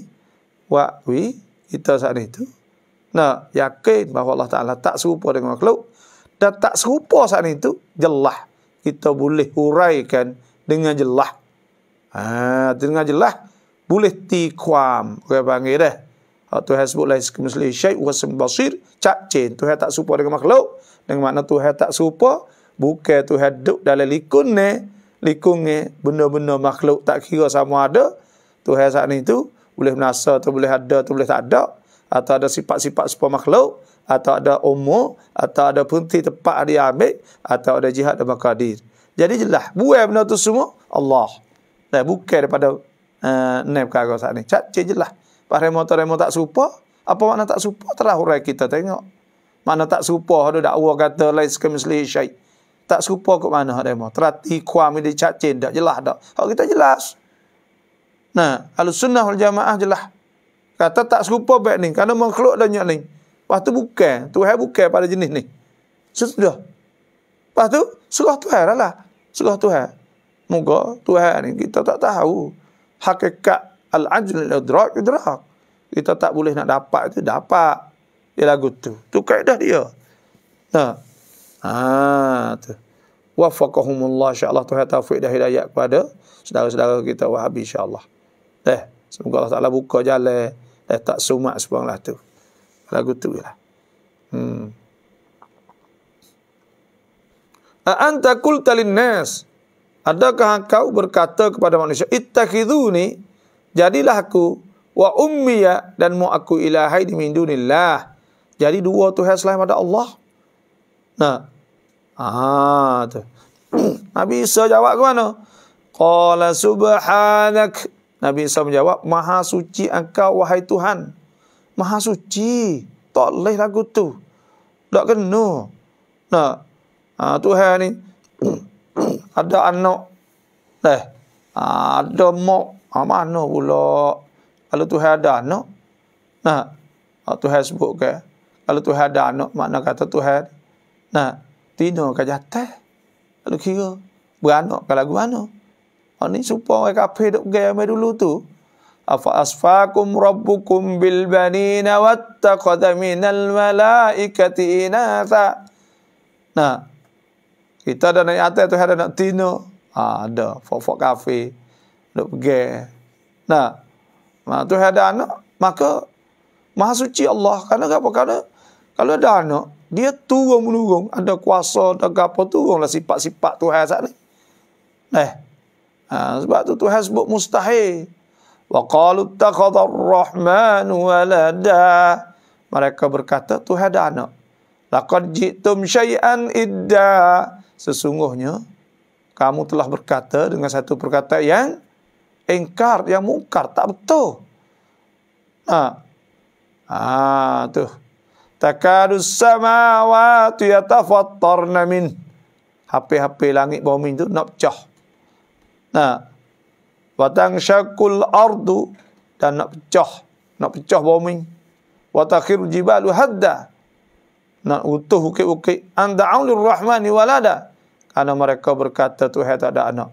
wakwi kita saat ni tu. Nak yakin bahawa Allah Ta'ala tak serupa dengan makhluk. Dan tak serupa saat ni tu, jelah. Kita boleh huraikan dengan jelah. Ha, dengan jelah, boleh tikwam. Kau panggil dah. Ah, Tuhan sebut lain sekali syaih wa cak cacin. Tuhan tak serupa dengan makhluk. Dengan makna Tuhan tak serupa. Bukan Tuhan duduk dalam likun ni. Likun ni benda-benda makhluk tak kira sama ada. Tuhan saat ni tu boleh menasa tu boleh ada tu boleh tak ada. Atau ada sifat-sifat serupa makhluk. Atau ada umur. Atau ada penti tempat dia ambil. Atau ada jihad dan makadir. Jadi jelas. Buat benda tu semua. Allah. Dan eh, bukan daripada uh, eh, ni perkara saat ni. Cacin jelas. Paremo-taremo tak supa. Apa makna tak supa? Terah urai kita tengok. Mana tak supa ada dakwa kata lain sekali syait. Tak supa ke mana demo. Terati kuam ini cacin. Tak jelas tak. Kalau kita jelas. Nah, alus sunnah wal jamaah jelas. Kata tak serupa baik ni. Kerana mengkeluk dan ni. Lepas tu bukan. Tuhan bukan pada jenis ni. Sudah. Lepas tu, serah Tuhan lah lah. Serah Tuhan. Moga Tuhan ni. Kita tak tahu. Hakikat Al-ajl al-idrak idrak. Kita tak boleh nak dapat tu dapat. Dia lagu tu. Tu kaedah dia. Ha. Ha tu. Wafaqahumullah insya-Allah Tuhan taufik dah hidayah kepada saudara-saudara kita Wahabi Insyaallah. Eh, semoga Allah Taala buka jalan eh tak sumak sepanglah tu. Lagu tu lah. Hmm. A anta qulta lin-nas Adakah kau berkata kepada manusia, ni? jadilah aku wa ummiya dan mu aku ilahai min dunillah. Jadi dua Tuhan selain pada Allah. Nah. Ah tu. Nabi Isa jawab ke mana? Qala subhanak. Nabi Isa menjawab, "Maha suci engkau wahai Tuhan." Maha suci. Tak leh lagu tu. Tak kena. Nah. Ah Tuhan ni ada anak. Teh. Ah, ada mak Ha, mana pula kalau tu ada anak? Nah. Ha, ah, tu sebut ke? Kalau tu ada anak, makna kata tu had. Nah, tino ke jatah. Kalau kira beranak kalau gua anak. Ah, ha, ni supaya orang kafe duk gaya dulu tu. Afa asfakum rabbukum bil banina wattaqadha minal malaikati inatha. Nah. Kita ada naik atas tu ada nak tino. Ha, ada fok-fok kafe duk pergi. Nah. Nah, tu ada anak, maka Maha Suci Allah kerana apa? Kerana kalau ada anak, dia turun menurun, ada kuasa, ada apa turunlah sifat-sifat Tuhan saat ni. Eh. Nah, sebab tu Tuhan sebut mustahil. Wa qalu takhadha rahman walada. Mereka berkata Tuhan ada anak. Laqad jitum syai'an idda. Sesungguhnya kamu telah berkata dengan satu perkataan yang engkar yang mungkar tak betul. Ha. Ha tu. Takadu samawati yatafattarna min. Hape-hape langit bumi tu nak pecah. Ha. Watang syakul ardu dan nak pecah, nak pecah bumi. Watakhir jibalu hadda. Nak utuh ukit-ukit. Anda'un lirrahmani walada. Karena mereka berkata, Tuhan tak ada anak.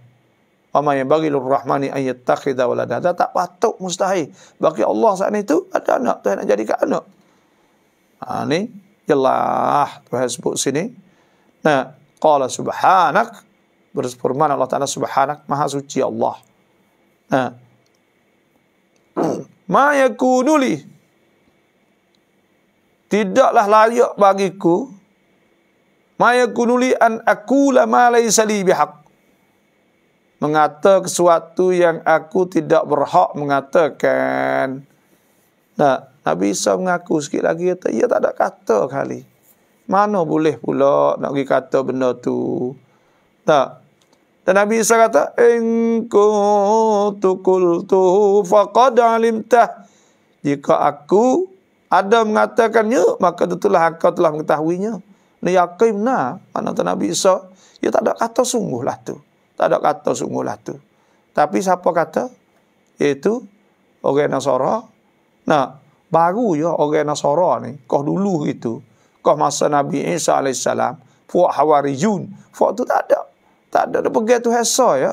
Wama yang bagi lur rahmani ayat takhida walada. Dah tak patok mustahil. Bagi Allah saat itu ada anak. Tuhan nak jadikan anak. Ani ha, ni. tuh Tuhan sini. Nah. Qala subhanak. Bersperman Allah Ta'ala subhanak. Maha suci Allah. Nah. mayaku nuli Tidaklah layak bagiku. Mayaku nuli an aku ma laysa li mengatakan sesuatu yang aku tidak berhak mengatakan. Nah, Nabi Isa mengaku sikit lagi kata, ia tak ada kata kali. Mana boleh pula nak pergi kata benda tu. Tak. Dan Nabi Isa kata, In kutu kultu faqad alimtah. Jika aku ada mengatakannya, maka tentulah engkau telah mengetahuinya. Ini yakin lah. Mana Nabi Isa, ia ya, tak ada kata sungguh lah tu. Tak ada kata sungguh lah tu. Tapi siapa kata? Itu orang Nasara. Nah, baru ya orang Nasara ni. Kau dulu itu. Kau masa Nabi Isa AS. Fuak Hawarijun. Fuak tu tak ada. Tak ada. Dia pergi tu hesa ya.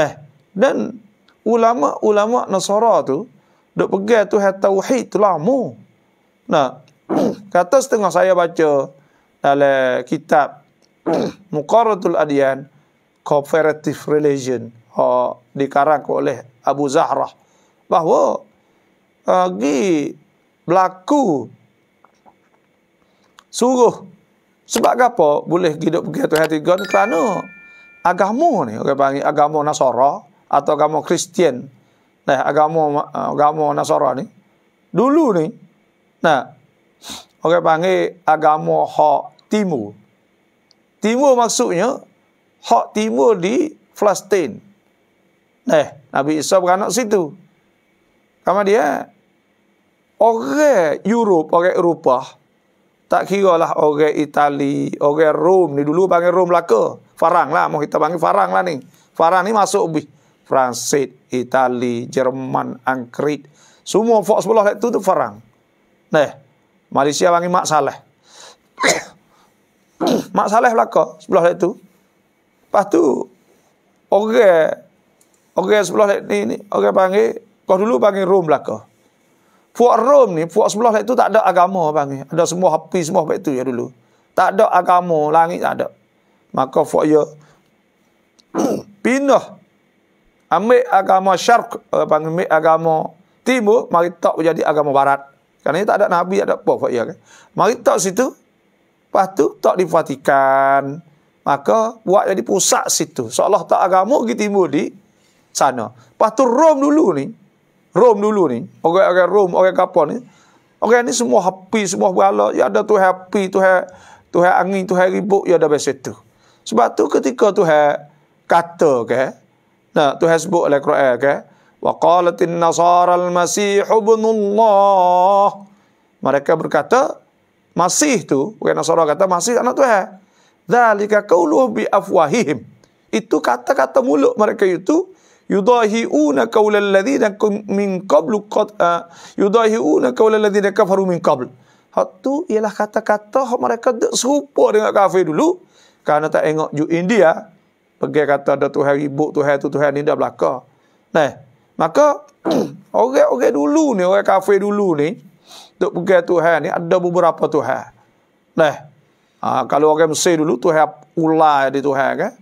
Eh. Dan ulama-ulama Nasara tu. Dia pergi tu hatauhid tu lamu. Nah. kata setengah saya baca. Dalam kitab. Muqaratul Adiyan cooperative religion oh, dikarang oleh Abu Zahrah bahawa lagi uh, berlaku suruh sebab apa boleh hidup begitu hati God kerana agama ni orang panggil agama Nasara atau agama Kristian nah agama uh, agama Nasara ni dulu ni nah orang panggil agama hak timur timur maksudnya hak timur di Palestin. Eh, Nabi Isa beranak situ. Kama dia orang Europe, orang Eropah. Tak kira lah orang Itali, orang Rom ni dulu panggil Rom Melaka. Farang lah, mau kita panggil Farang lah ni. Farang ni masuk bih. Fransit, Itali, Jerman, Angkrit. Semua fok sebelah itu tu Farang. Nah, eh, Malaysia panggil Mak Saleh. Mak Saleh Melaka sebelah itu. Lepas tu orang orang sebelah ni, ni orang panggil kau dulu panggil Rom belaka. Puak Rom ni, puak sebelah itu tak ada agama panggil. Ada semua api semua baik tu ya dulu. Tak ada agama, langit tak ada. Maka puak ya pindah ambil agama syark panggil ambil agama timur mari tak jadi agama barat. Kerana tak ada nabi, tak ada apa puak ya Mari tak situ. Lepas tu tak di Vatikan. Maka buat jadi pusat situ. Seolah tak agama kita timbul di sana. Lepas tu Rom dulu ni. Rom dulu ni. Orang-orang Rom, orang kapal ni. Orang ni semua happy, semua berala. Ya ada tu happy, tu hai, tu hai angin, tu hai ribut. Ya ada biasa tu. Sebab tu ketika tu hai kata ke. Nah, tu hai sebut oleh Quran ke. Wa qalatin nasara al-masih ibnullah. Mereka berkata, Masih tu. Orang Nasara kata, Masih anak tu hai. Zalika qauluhum bi afwahihim. Itu kata-kata mulut mereka itu yudahiuna qaulal ladzina min qablu qad eh, yudahiuna qaulal ladzina kafaru min qabl. Hatu ialah kata-kata mereka serupa dengan kafir dulu karena tak tengok ju India pergi kata ada Tuhan ribut, Tuhan itu Tuhan ni dah belaka. Nah, maka orang-orang dulu ni, orang kafir dulu ni, untuk pergi Tuhan ni ada beberapa Tuhan. Nah, Ha, kalau orang Mesir dulu tu hap ular dia Tuhan kan.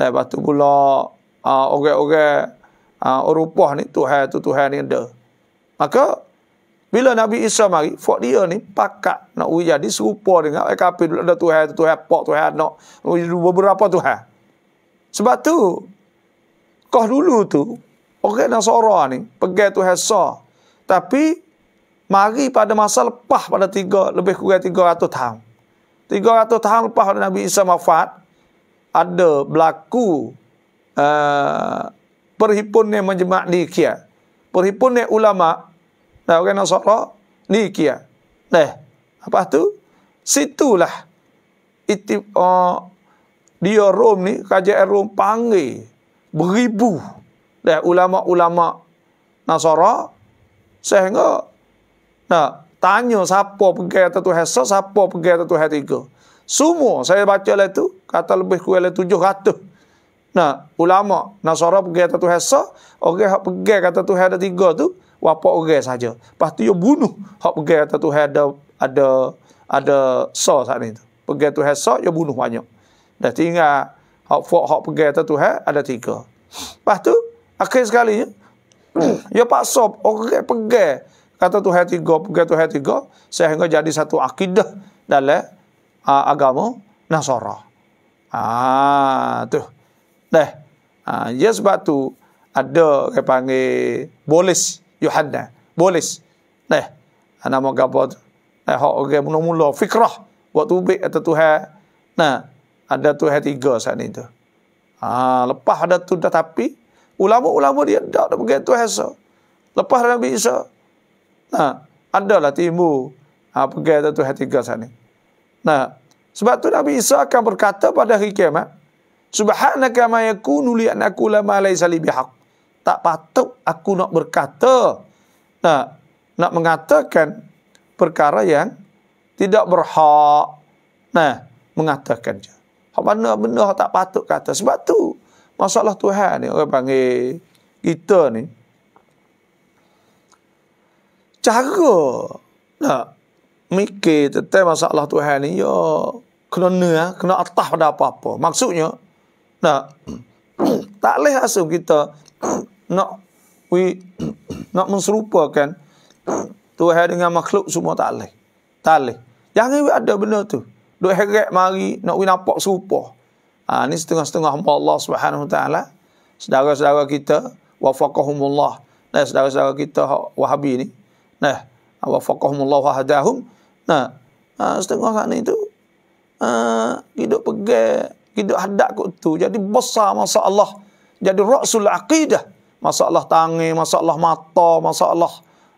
Lepas tu pula ha, orang-orang ha, Eropah ni Tuhan tu Tuhan ni ada. Maka bila Nabi Isa mari, fok dia ni pakat nak uya di serupa dengan ai kafir dulu ada Tuhan tu Tuhan pak Tuhan nak beberapa Tuhan. Sebab tu kau dulu tu orang Nasara ni pegang Tuhan Esa. Tapi mari pada masa lepas pada tiga lebih kurang 300 tahun. 300 tahun lepas Nabi Isa wafat ada berlaku uh, eh, perhimpunan majma' nikia. Perhimpunan ulama dan eh, orang Nasara nikia. Neh. Apa tu? Situlah itu uh, eh, dia Rom ni kerajaan Rom panggil beribu dah ulama-ulama Nasara sehingga nah tanya siapa pegawai atas Tuhan esok, siapa pegawai atas Tuhan tiga. Semua saya baca lah itu, kata lebih kurang lah tujuh ratus. Nah, ulama Nasara pegawai atas Tuhan esok, orang yang pegawai kata Tuhan ada tiga tu, wapak orang saja. Lepas tu, dia bunuh hak pegawai atas Tuhan ada, ada, ada so saat ini. Pegawai Tuhan esok, yo bunuh banyak. Dah tinggal, hak fok hak pegawai atas Tuhan ada tiga. Lepas tu, akhir sekali, dia paksa orang pegawai kata hati Tuhan kata pergi hati go, sehingga jadi satu akidah dalam uh, agama Nasara. Ah, tu. deh. Ah, ya sebab tu ada yang panggil Bolis Yohanna. Bolis. Dah. Ah, nama gapo deh. Eh, hak orang mula-mula fikrah waktu baik atau Tuhan. Nah, ada hati go saat itu. Ah, lepas ada tu tapi ulama-ulama dia tak ada begitu esok. Lepas nabi bisa. Nah, adalah timbul. Ha, pergi tu hati gas ni. Nah, sebab tu Nabi Isa akan berkata pada hari kiamat, Subhanaka ma yakunu li an aqula ma laysa li bihaq. Tak patut aku nak berkata. Nah, nak mengatakan perkara yang tidak berhak. Nah, mengatakan je. Hak mana benda tak patut kata. Sebab tu masalah Tuhan ni orang panggil kita ni cara nak mikir tentang masalah Tuhan ni ya kena nea ha, kena atas pada apa-apa maksudnya nak tak leh asal kita nak we nak menserupakan Tuhan dengan makhluk semua tak leh tak leh jangan we ada benda tu duk heret mari nak we nampak serupa ha, ni setengah-setengah hamba Allah Subhanahu taala saudara-saudara kita wafaqahumullah dan saudara-saudara kita Wahabi ni Nah, wafakohumullah wahadahum. Nah, nah setengah sana itu, ah, hidup uh, pegang, hidup hadap kot tu. Jadi besar masalah. Jadi rasul aqidah. Masalah tangan, masalah mata, masalah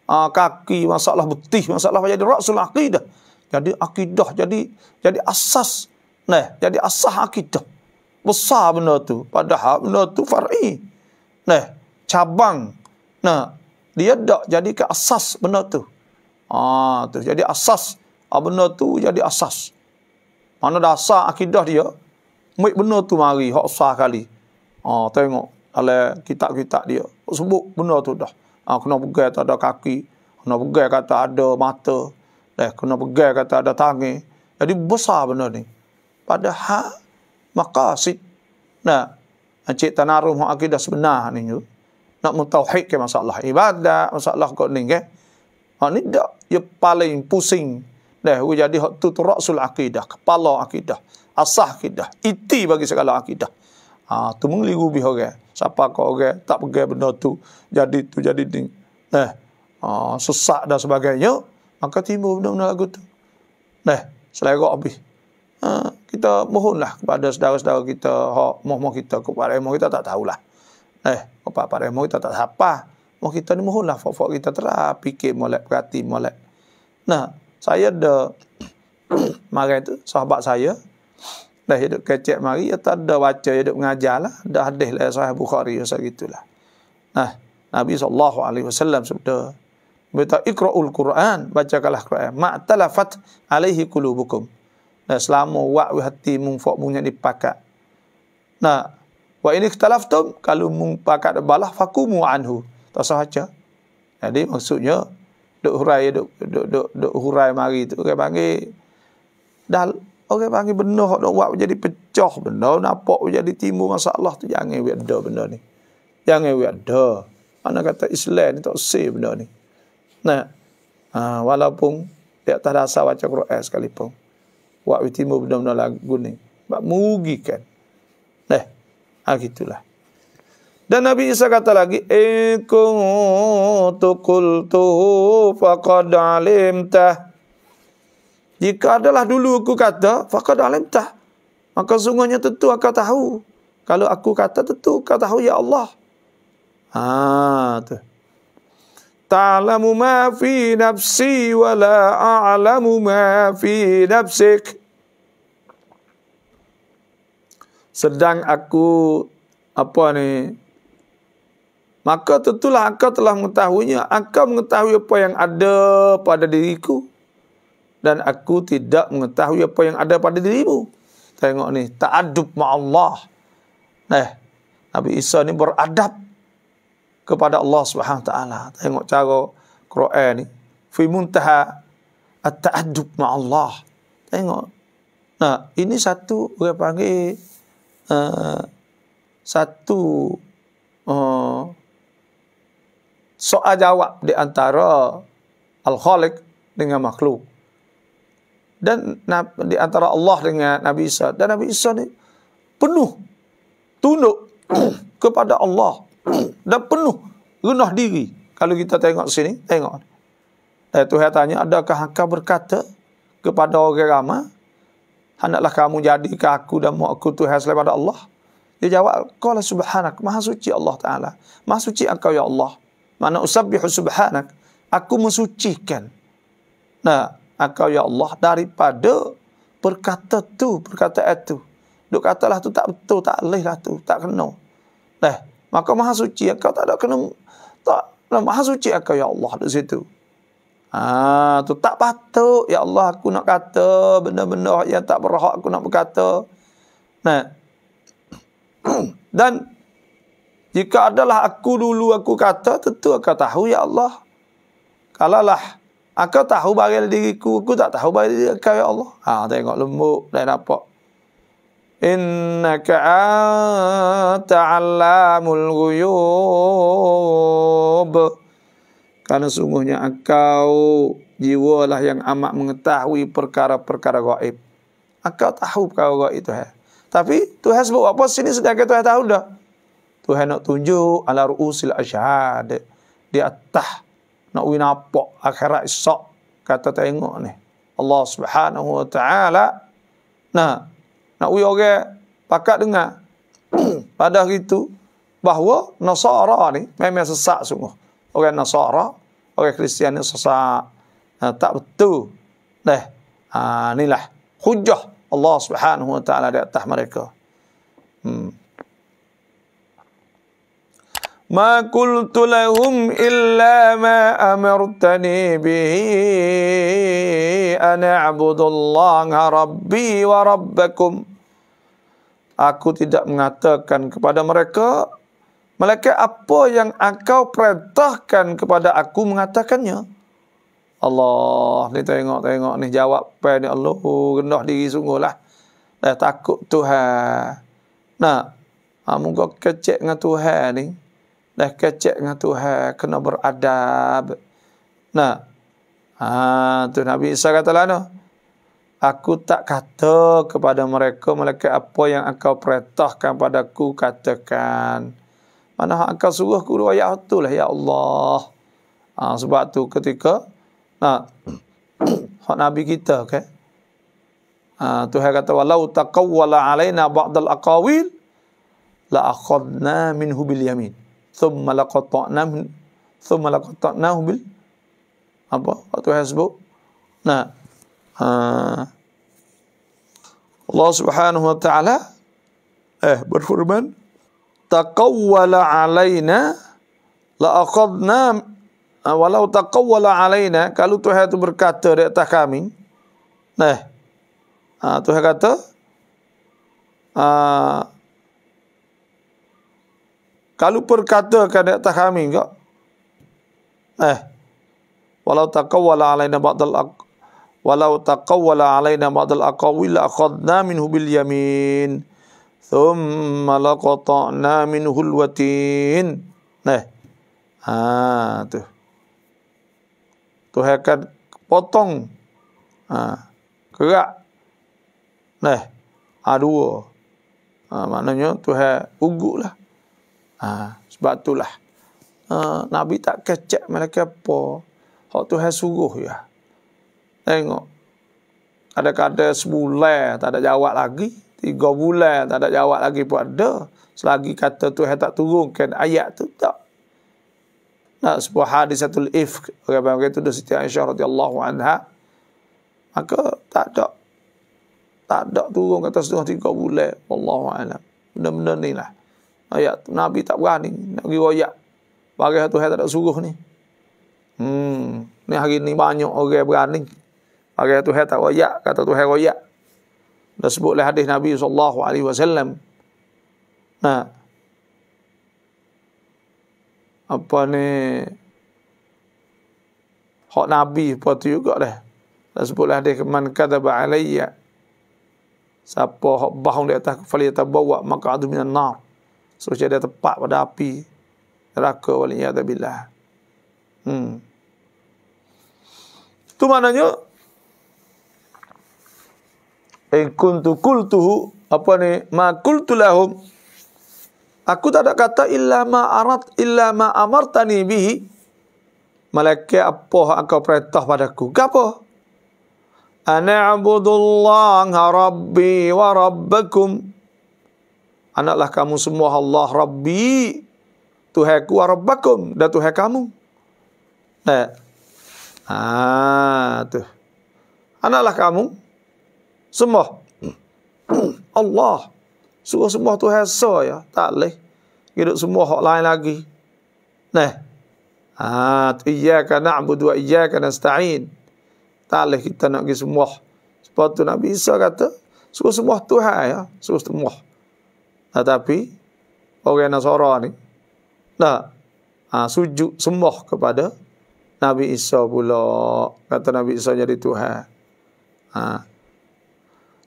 uh, kaki, masalah betih, masalah jadi rasul aqidah. Jadi akidah, jadi jadi asas. Nah, jadi asas akidah. Besar benda tu. Padahal benda tu far'i. Nah, cabang. Nah, dia jadi ke asas benda tu. Ah, tu jadi asas ha, benda tu jadi asas. Mana dasar akidah dia? Mai benda tu mari hak sah kali. Ah, tengok ala kitab-kitab dia. Sebut benda tu dah. Ah, kena pegang tak ada kaki, kena pegang kata ada mata. Eh, kena pegang kata ada tangan. Jadi besar benda ni. Padahal maqasid. Nah, Encik Tanarum hak akidah sebenar ni. Juga nak mentauhid ke masalah ibadah, masalah kau ni ke. Ha ni dak ya paling pusing. Dah jadi hak tu turasul akidah, kepala akidah, asah akidah, iti bagi segala akidah. Ha tu mengeliru bi orang. Siapa kau orang tak pegang benda tu, jadi tu jadi ni. Eh, ha, sesak dan sebagainya, maka timbul benda-benda lagu tu. Dah, eh, selera habis. Ha, kita mohonlah kepada saudara-saudara kita, hak mohon kita kepada emak kita tak tahulah. Eh, empat parah. Mau kita tak apa. Mau kita ni mohonlah fok-fok kita terah fikir molek berhati molek. Nah, saya ada marah tu sahabat saya dah hidup kecek mari ya tak ada baca hidup mengajar lah dah hadis lah sahih Bukhari ya segitulah nah Nabi SAW sabda berita ikra'ul Quran bacakalah Quran ma talafat alaihi kulubukum nah selama wak hati mung fok munyak dipakat nah Wa ini ikhtalaftum kalau mumpakat balah fakumu anhu. Tak usah baca. Jadi maksudnya duk hurai duk duk duk, duk hurai mari tu orang panggil dal orang panggil benda hok duk buat jadi pecah benda nampak jadi timbul masalah tu jangan wi ada benda ni. Jangan wi ada. Mana kata Islam ni tak sah benda ni. Nah. Ha, walaupun dia tak ada asal baca Quran sekalipun. Buat timbul benda-benda lagu ni. mugi kan. Ha gitulah. Dan Nabi Isa kata lagi, "In kuntu qultu faqad alimta." Jika adalah dulu aku kata, faqad alimta. Maka sungguhnya tentu akan tahu. Kalau aku kata tentu kau tahu ya Allah. Ha tu. Ta'lamu ma fi nafsi wa la a'lamu ma fi nafsik. sedang aku apa ni maka tentulah engkau telah mengetahuinya engkau mengetahui apa yang ada pada diriku dan aku tidak mengetahui apa yang ada pada dirimu tengok ni ta'adub ma Allah eh Nabi Isa ni beradab kepada Allah Subhanahu taala tengok cara Quran ni fi muntaha at-ta'adub ma Allah tengok nah ini satu orang panggil Eh, satu uh, soal jawab di antara al-Khaliq dengan makhluk. Dan di antara Allah dengan Nabi Isa. Dan Nabi Isa ni penuh tunduk kepada Allah. dan penuh lunah diri. Kalau kita tengok sini, tengok. Dan eh, Tuhan tanya, adakah engkau berkata kepada orang ramai Hendaklah kamu jadikan aku dan aku tu hasil pada Allah. Dia jawab, Qala subhanak, maha suci Allah Ta'ala. Maha suci engkau ya Allah. Mana usabihu subhanak, aku mensucikan. Nah, engkau ya Allah daripada perkata tu, perkata itu. Duk katalah tu tak betul, tak leh lah tu, tak kena. Nah, maka maha suci engkau tak ada kena, tak, maha suci engkau ya Allah di situ. Ha, tu tak patut ya Allah aku nak kata benda-benda yang tak berhak aku nak berkata. Nah. Dan jika adalah aku dulu aku kata tentu aku tahu ya Allah. Kalalah aku tahu bagai diriku aku tak tahu bagai diri kau ya Allah. Ha tengok lembut dan nampak. Innaka ta'allamul ghuyub. Karena sungguhnya engkau jiwalah yang amat mengetahui perkara-perkara gaib. Engkau tahu perkara gaib Tuhan. Tapi Tuhan sebut apa sini sedangkan Tuhan tahu dah. Tuhan nak tunjuk ala ru'usil asyhad di atas nak win apa akhirat esok kata tengok ni. Allah Subhanahu wa taala nah nak wi ke? Pakak dengar pada hari itu bahawa Nasara ni memang sesak sungguh orang Nasara, orang Kristian ni sesak. Uh, eh, tak betul. Dah. Uh, inilah hujah Allah Subhanahu Wa Taala di atas mereka. Hmm. Ma qultu lahum illa ma amartani bihi an a'budullaha rabbi wa rabbakum Aku tidak mengatakan kepada mereka Malaikat apa yang engkau perintahkan kepada aku mengatakannya? Allah ni tengok tengok ni jawab pai ni Allah oh, rendah diri sungguhlah. Dah takut Tuhan. Nah, ha, kamu muka kecek dengan Tuhan ni. Dah kecek dengan Tuhan kena beradab. Nah, ha, tu Nabi Isa kata lah Aku tak kata kepada mereka malaikat apa yang engkau perintahkan padaku katakan mana engkau suruh guru ayat tu lah ya Allah ha, sebab tu ketika nah hak nabi kita okey ha, Tuhan kata walau taqawwala alaina ba'd al-aqawil la akhadna minhu bil yamin thumma laqata'na min thumma laqata'na bil apa waktu sebut nah ha, Allah Subhanahu wa taala eh berfirman taqawwala alaina la aqadna walau taqawwala alaina kalau Tuhan itu berkata di atas kami nah ah Tuhan kata ah kalau perkatakan di atas kami enggak eh walau taqawwala alaina ba'dal aq walau taqawwala alaina ba'dal aqawil la aqadna minhu bil yamin ثم لقطعنا منه الوتين nah ha tu tu akan potong ha kerak nah ha dua ha maknanya tu ha uguklah ha sebab itulah ha, nabi tak kecek mereka apa hak tu ha suruh ya tengok ada kada sebulan tak ada jawab lagi tiga bulan tak ada jawab lagi pun ada. Selagi kata tu yang tak turunkan ayat tu tak. Nah, sebuah hadisatul ifk. Orang okay, itu dari Siti Aisyah radhiyallahu anha. Maka tak ada. Tak ada turun kata setengah tiga bulan. Wallahu alam. benar benda ni lah. Ayat Nabi tak berani. Nak pergi wayak. Bagi satu yang tak ada suruh ni. Hmm. Ni hari ni banyak orang berani. Bagi satu yang tak wayak. Kata tu yang wayak. Dah sebutlah hadis Nabi sallallahu alaihi wasallam. Nah. Ha. Apa ni? Hak Nabi pun tu juga dah. Dah sebutlah hadis man kadzaba alayya siapa hak bahu di atas kepala dia bawa. maka adu minan na. So dia tepat pada api neraka wal iyad billah. Hmm. Tu maknanya in kuntu qultuhu apa ni ma qultu lahum aku tak ada kata illa ma arat illa ma amartani bihi malaikat apa engkau perintah padaku gapo ana abudullah rabbi wa rabbakum anaklah kamu semua Allah rabbi tuhanku wa rabbakum dan tuhan kamu Nah, eh. ah tu anaklah kamu semua. Allah. Suruh semua tu hasa ya. Tak boleh. Hidup semua orang lain lagi. Nah. iya, ha, tu iyyaka dua iya, iyyaka nasta'in. Tak boleh kita nak pergi semua. Sebab tu Nabi Isa kata, suruh semua Tuhan ya. Suruh semua. Tetapi, orang Nasara ni, nak ha, sujud semua kepada Nabi Isa pula. Kata Nabi Isa jadi Tuhan. Haa.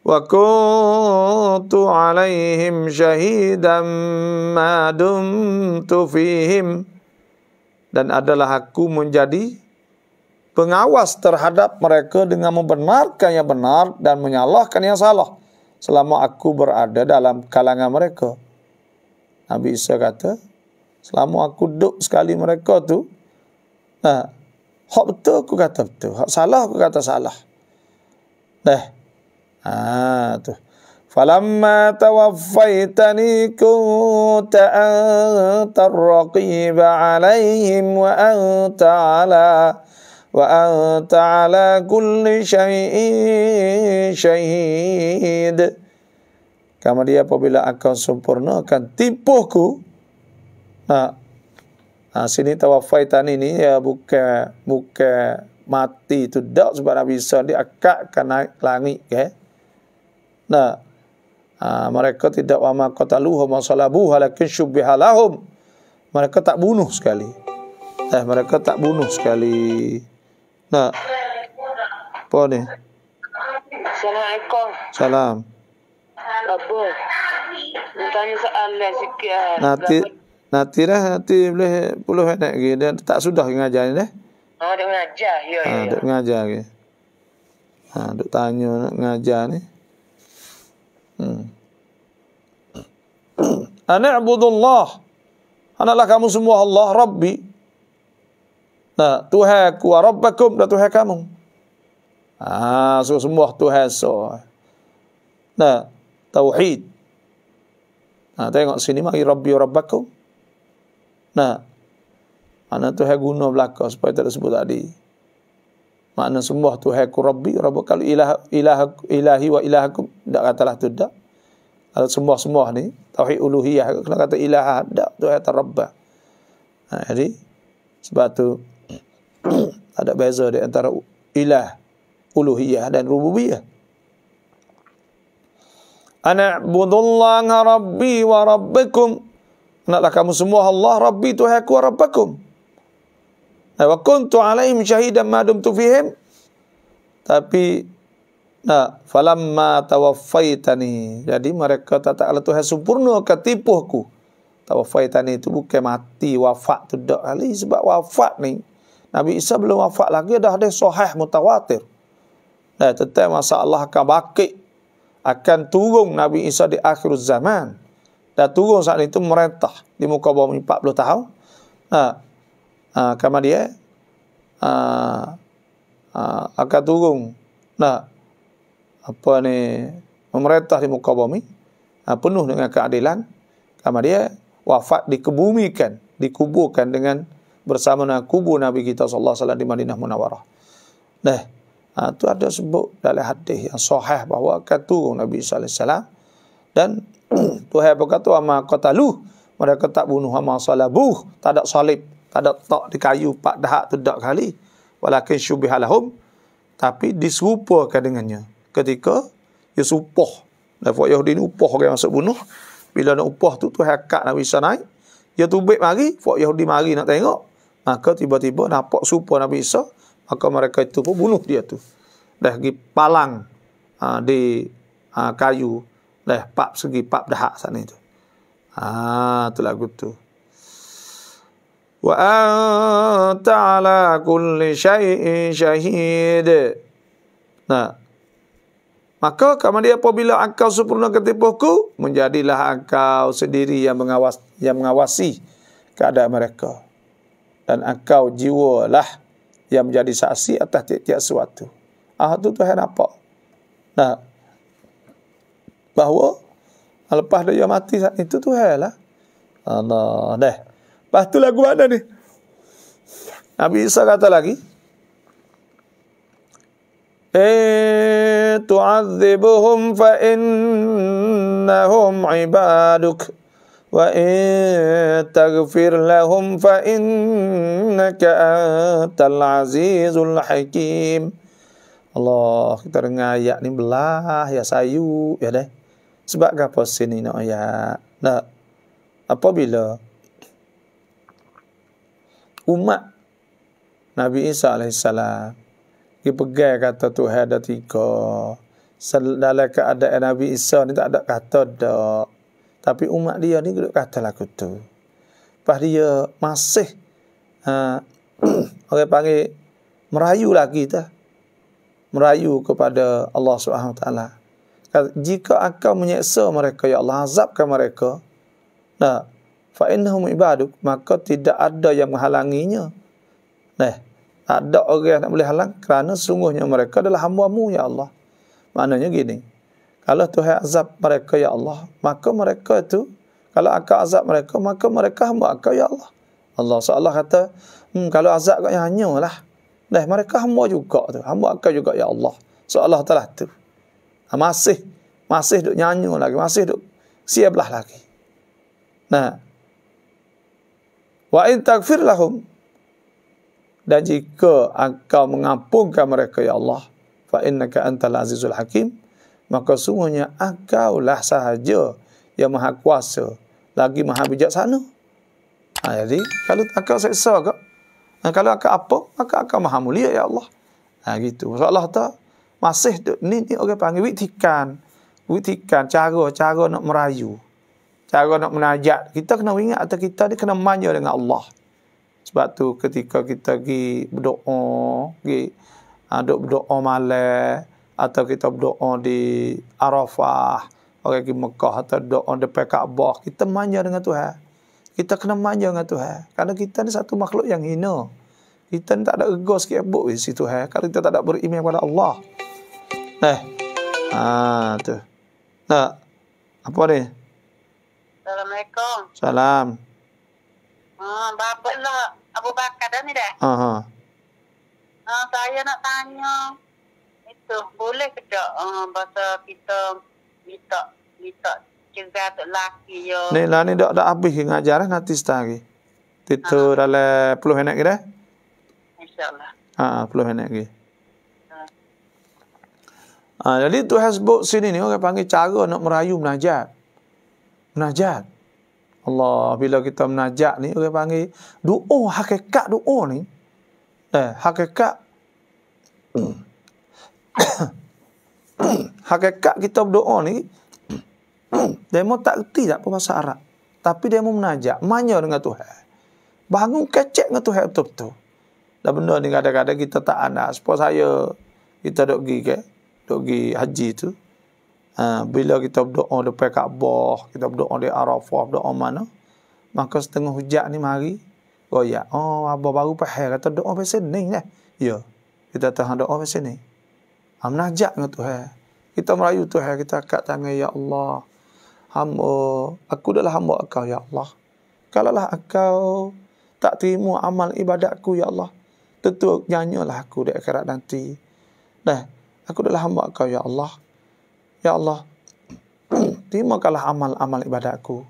وكنت عليهم شهيدا ما دمت فيهم dan adalah aku menjadi pengawas terhadap mereka dengan membenarkan yang benar dan menyalahkan yang salah selama aku berada dalam kalangan mereka. Nabi Isa kata, selama aku duduk sekali mereka tu, nah, hak betul aku kata betul, hak salah aku kata salah. Dah. Ha tu. Falamma tawaffaitani kunta antar raqib alaihim wa anta ala wa anta ala kulli syai'in syahid. Kemudian apabila akan sempurnakan tipuku. Ha. ha sini tawaffaitani ini ya bukan bukan mati tu dak sebab Nabi Isa dia akak naik langit ke. Ya. Okay? Nah, ha, mereka tidak wama kota luhum asalabu halakin syubihalahum. Mereka tak bunuh sekali. Eh, mereka tak bunuh sekali. Nah, apa ni? Assalamualaikum. Salam. Abu, tanya soal lah sikit. Lah. Nanti, nanti lah, nanti boleh puluh enak lagi. Dia tak sudah mengajar ni dah. Oh, dia mengajar. Ya, ha, Dia ya, ya. mengajar lagi. Ha, dia tanya mengajar ni. Hmm. Ana'budullah. Anaklah kamu semua Allah Rabbi. Nah, Tuhanku wa ah, Rabbakum dan Tuhan kamu. Ah, so semua Tuhan so. Nah, tauhid. Nah, tengok sini mari Rabbi wa oh, Rabbakum. Nah. Mana tu guna belakang supaya tak disebut tadi. mana semua tu hai ku Rabbi, Rabbakal ilah, ilah, ilahi wa ilahakum. Tak katalah tu tak. Kalau semua-semua ni, Tauhid uluhiyah, kena kata ilah, tak, tu ayat Rabbah. Ha, jadi, sebab tu, ada beza di antara ilah, uluhiyah dan rububiyah. Ana'budullaha rabbi wa rabbikum. Naklah kamu semua Allah Rabbi Tuhanku wa Rabbakum. Wa kuntu alaihim syahidam ma tufihim, Tapi Nah, falamma tawaffaitani. Jadi mereka kata tata Allah Tuhan sempurna ketipuhku. Tawaffaitani itu bukan mati, wafat tu dak ahli sebab wafat ni Nabi Isa belum wafat lagi dah ada sahih mutawatir. Nah, tetap masa Allah akan bakit akan turun Nabi Isa di akhir zaman. Dah turun saat itu merentah di muka bumi 40 tahun. Nah, ah, kama dia ah, ah akan turun. Nah, apa ni memerintah di muka bumi uh, penuh dengan keadilan dia wafat dikebumikan dikuburkan dengan bersama dengan kubur Nabi kita sallallahu alaihi wasallam di Madinah Munawarah. Nah, itu ah, ada sebut dalam hadis yang sahih bahawa katurun Nabi sallallahu alaihi wasallam dan Tuhan berkata amma qatalu mereka tak bunuh amma salabu tak ada salib tak ada tak di kayu pak dahak tu dak kali walakin syubihalahum tapi diserupakan dengannya ketika Yesus upah. Nafuk Yahudi ni upah orang yang masuk bunuh. Bila nak upah tu, tu hakat Nabi Isa naik. Dia tubik mari, Fuk Yahudi mari nak tengok. Maka tiba-tiba nampak supa Nabi Isa. Maka mereka itu pun bunuh dia tu. Dah pergi palang ha, di ha, kayu. Dah pap segi pap dahak sana itu. Ah, ha, tu lagu tu. Wa anta ala kulli syai'in syahid. Nah, Maka dia, apabila engkau sempurna ketipuhku, menjadilah engkau sendiri yang mengawas yang mengawasi keadaan mereka. Dan engkau jiwalah yang menjadi saksi atas tiap-tiap sesuatu. Ah tu Tuhan apa? Nah, bahwa lepas dia mati saat itu Tuhan lah. Allah, deh, Lepas tu lagu mana ni? Nabi Isa kata lagi, إن تعذبهم فإنهم عبادك وإن تغفر لهم فإنك أنت العزيز الحكيم Allah kita dengar ni belah ya sayu ya deh sebab apa sini nak ya nak apabila umat Nabi Isa alaihissalam dipegang kata Tuhan ada tiga. Dalam keadaan Nabi Isa ni tak ada kata dak. Tapi umat dia ni duduk kata lagu tu. Lepas dia masih uh, orang okay, panggil merayu lagi tu. Merayu kepada Allah SWT. jika engkau menyeksa mereka, Ya Allah, azabkan mereka. Nah, fa ibaduk maka tidak ada yang menghalanginya. Nah, tak ada orang yang tak boleh halang kerana sungguhnya mereka adalah hamba-Mu ya Allah. Maknanya gini. Kalau Tuhan azab mereka ya Allah, maka mereka itu kalau akan azab mereka, maka mereka hamba akan ya Allah. Allah Subhanahu kata, hmm, kalau azab kau yang hanyalah. Dah mereka hamba juga tu. Hamba akan juga ya Allah. So Allah telah tu. Lah ha, masih masih duk nyanyi lagi, masih duk siaplah lagi. Nah. Wa in lahum dan jika engkau mengampunkan mereka ya Allah fa innaka antal azizul hakim maka sungguhnya engkau lah sahaja yang maha kuasa lagi maha bijaksana ha, jadi kalau engkau seksa ke ha, kalau engkau apa maka engkau maha mulia ya Allah ha gitu Allah tak masih ni ni orang panggil witikan witikan cara-cara nak merayu cara nak menajat kita kena ingat atau kita ni kena manja dengan Allah sebab tu ketika kita pergi berdoa, pergi duduk ah, berdoa malam atau kita berdoa di Arafah, orang pergi Mekah atau doa depan Kaabah, kita manja dengan Tuhan. Kita kena manja dengan Tuhan. Karena kita ni satu makhluk yang hina. Kita ni tak ada ego sikit ebuk di situ. Eh. Kalau kita tak ada beriman kepada Allah. Eh. Haa ah, tu. Nah, Apa ni? Assalamualaikum. Salam. Hmm, Bapa lo Abu Bakar dah ni dah. Uh ha, -huh. Ha. Ha, uh, saya nak tanya. Itu boleh ke tak? Uh, bahasa kita minta minta cerita tu laki yo. Ni lah ni dah dah habis ngajar eh, nanti setari. Itu uh -huh. dalam puluh minit ke dah? InsyaAllah. Haa, puluh minit ke. Ha, jadi tu sebut sini ni orang panggil cara nak merayu menajat. Menajat. Allah bila kita menajak ni orang panggil doa hakikat doa ni eh hakikat hakikat kita berdoa ni demo tak reti tak apa bahasa Arab tapi dia mahu menajak manya dengan Tuhan bangun kecek dengan Tuhan betul-betul dan benda ni kadang-kadang kita tak anak sebab saya kita dok pergi ke dok pergi haji tu Ha, bila kita berdoa depan Kaabah, kita berdoa di Arafah, berdoa mana, maka setengah hujan ni mari, goya. Oh, apa baru pahal kata doa pasal ni, lah. Ya. Kita tahan doa pasal ni. Amnah ha, jak dengan Tuhan. Kita merayu Tuhan, kita angkat tangan ya Allah. Hamba, aku adalah hamba kau ya Allah. Kalaulah kau tak terima amal ibadatku ya Allah, tentu nyanyalah aku di akhirat nanti. Dah, aku adalah hamba kau ya Allah. Ya Allah, kalah amal-amal ibadatku.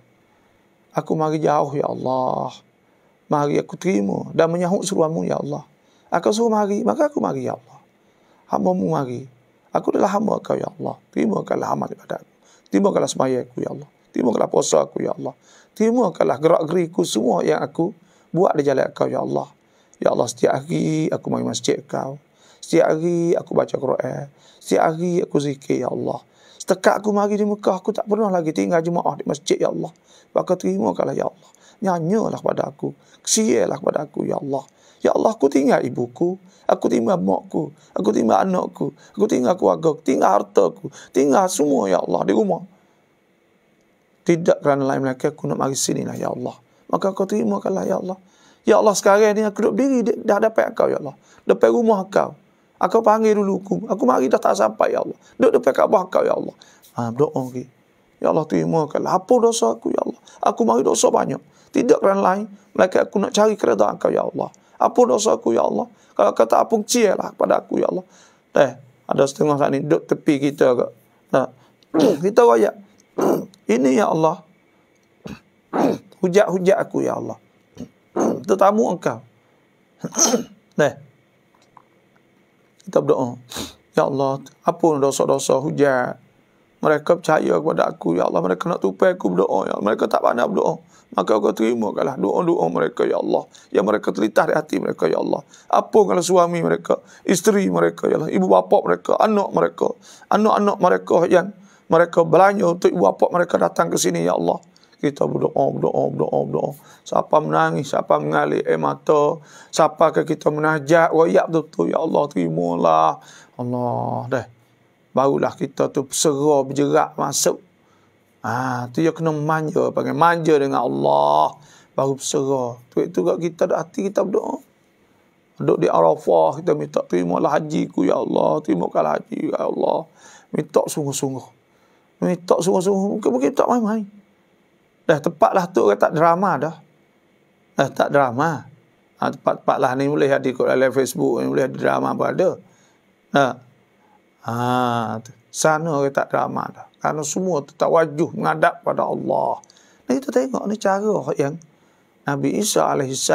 Aku mari jauh, Ya Allah. Mari aku terima dan menyahut seruamu, Ya Allah. Aku suruh mari, maka aku mari, Ya Allah. Hambamu mari. Aku adalah hamba kau, Ya Allah. kalah amal ibadatku. Terimakanlah semaya aku, Ya Allah. Terimakanlah puasa aku, Ya Allah. kalah gerak-geriku semua yang aku buat di jalan kau, Ya Allah. Ya Allah, setiap hari aku mari masjid kau. Setiap hari aku baca Quran. Setiap hari aku zikir, Ya Allah. Setakat aku mari di Mekah, aku tak pernah lagi tinggal jemaah di masjid, Ya Allah. Bakal terima kalah, Ya Allah. Nyanyalah kepada aku. Kesialah kepada aku, Ya Allah. Ya Allah, aku tinggal ibuku. Aku tinggal makku. Aku tinggal anakku. Aku tinggal keluarga. Aku tinggal harta aku. Tinggal semua, Ya Allah, di rumah. Tidak kerana lain mereka, aku nak mari sini lah, Ya Allah. Maka aku terima kalah, Ya Allah. Ya Allah, sekarang ni aku duduk diri, dah dapat kau, Ya Allah. Dapat rumah kau. Aku panggil dulu aku. Aku mari dah tak sampai ya Allah. Duduk depan Kaabah kau ya Allah. Ha berdoa lagi. Ya Allah terima Kalau Apa dosa aku ya Allah. Aku mari dosa banyak. Tidak kerana lain. Mereka aku nak cari kereta kau ya Allah. Apa dosa aku ya Allah. Kalau kata apa cia lah pada aku ya Allah. Eh ada setengah saat ni duduk tepi kita ke. Nah, kita raya. Ini ya Allah. Hujak-hujak aku ya Allah. Tetamu engkau. Nah. Eh, kita berdoa. Ya Allah, apun dosa-dosa hujat. Mereka percaya kepada aku. Ya Allah, mereka nak tupai aku berdoa. Ya Allah, mereka tak pandai berdoa. Maka aku terima kalah doa-doa mereka, Ya Allah. Yang mereka terlitah di hati mereka, Ya Allah. Apa kalau suami mereka, isteri mereka, Ya Allah. Ibu bapa mereka, anak mereka. Anak-anak mereka yang mereka belanja untuk ibu bapa mereka datang ke sini, Ya Allah kita berdoa, berdoa, berdoa, berdoa. Siapa menangis, siapa mengalir air mata, siapa ke kita menajak, royak tu, tu, ya Allah, terimalah. Allah, dah. Barulah kita tu berserah, berjerak, masuk. Ah, ha, tu dia kena manja, panggil manja dengan Allah. Baru berserah. Tu itu juga kita, hati kita berdoa. Duduk di Arafah, kita minta terimalah haji ku, ya Allah. Terimakanlah haji, ya Allah. Minta sungguh-sungguh. Minta sungguh-sungguh. Mungkin-mungkin tak main-main. Dah tepatlah tu tak drama dah. Dah tak drama. Ha, Tepat-tepatlah ni boleh ada ikut dalam Facebook, ni boleh ada drama pun ada. Ha. Ha, sana ke tak drama dah. Kerana semua tetap wajuh menghadap pada Allah. Nah, kita tengok ni cara yang Nabi Isa AS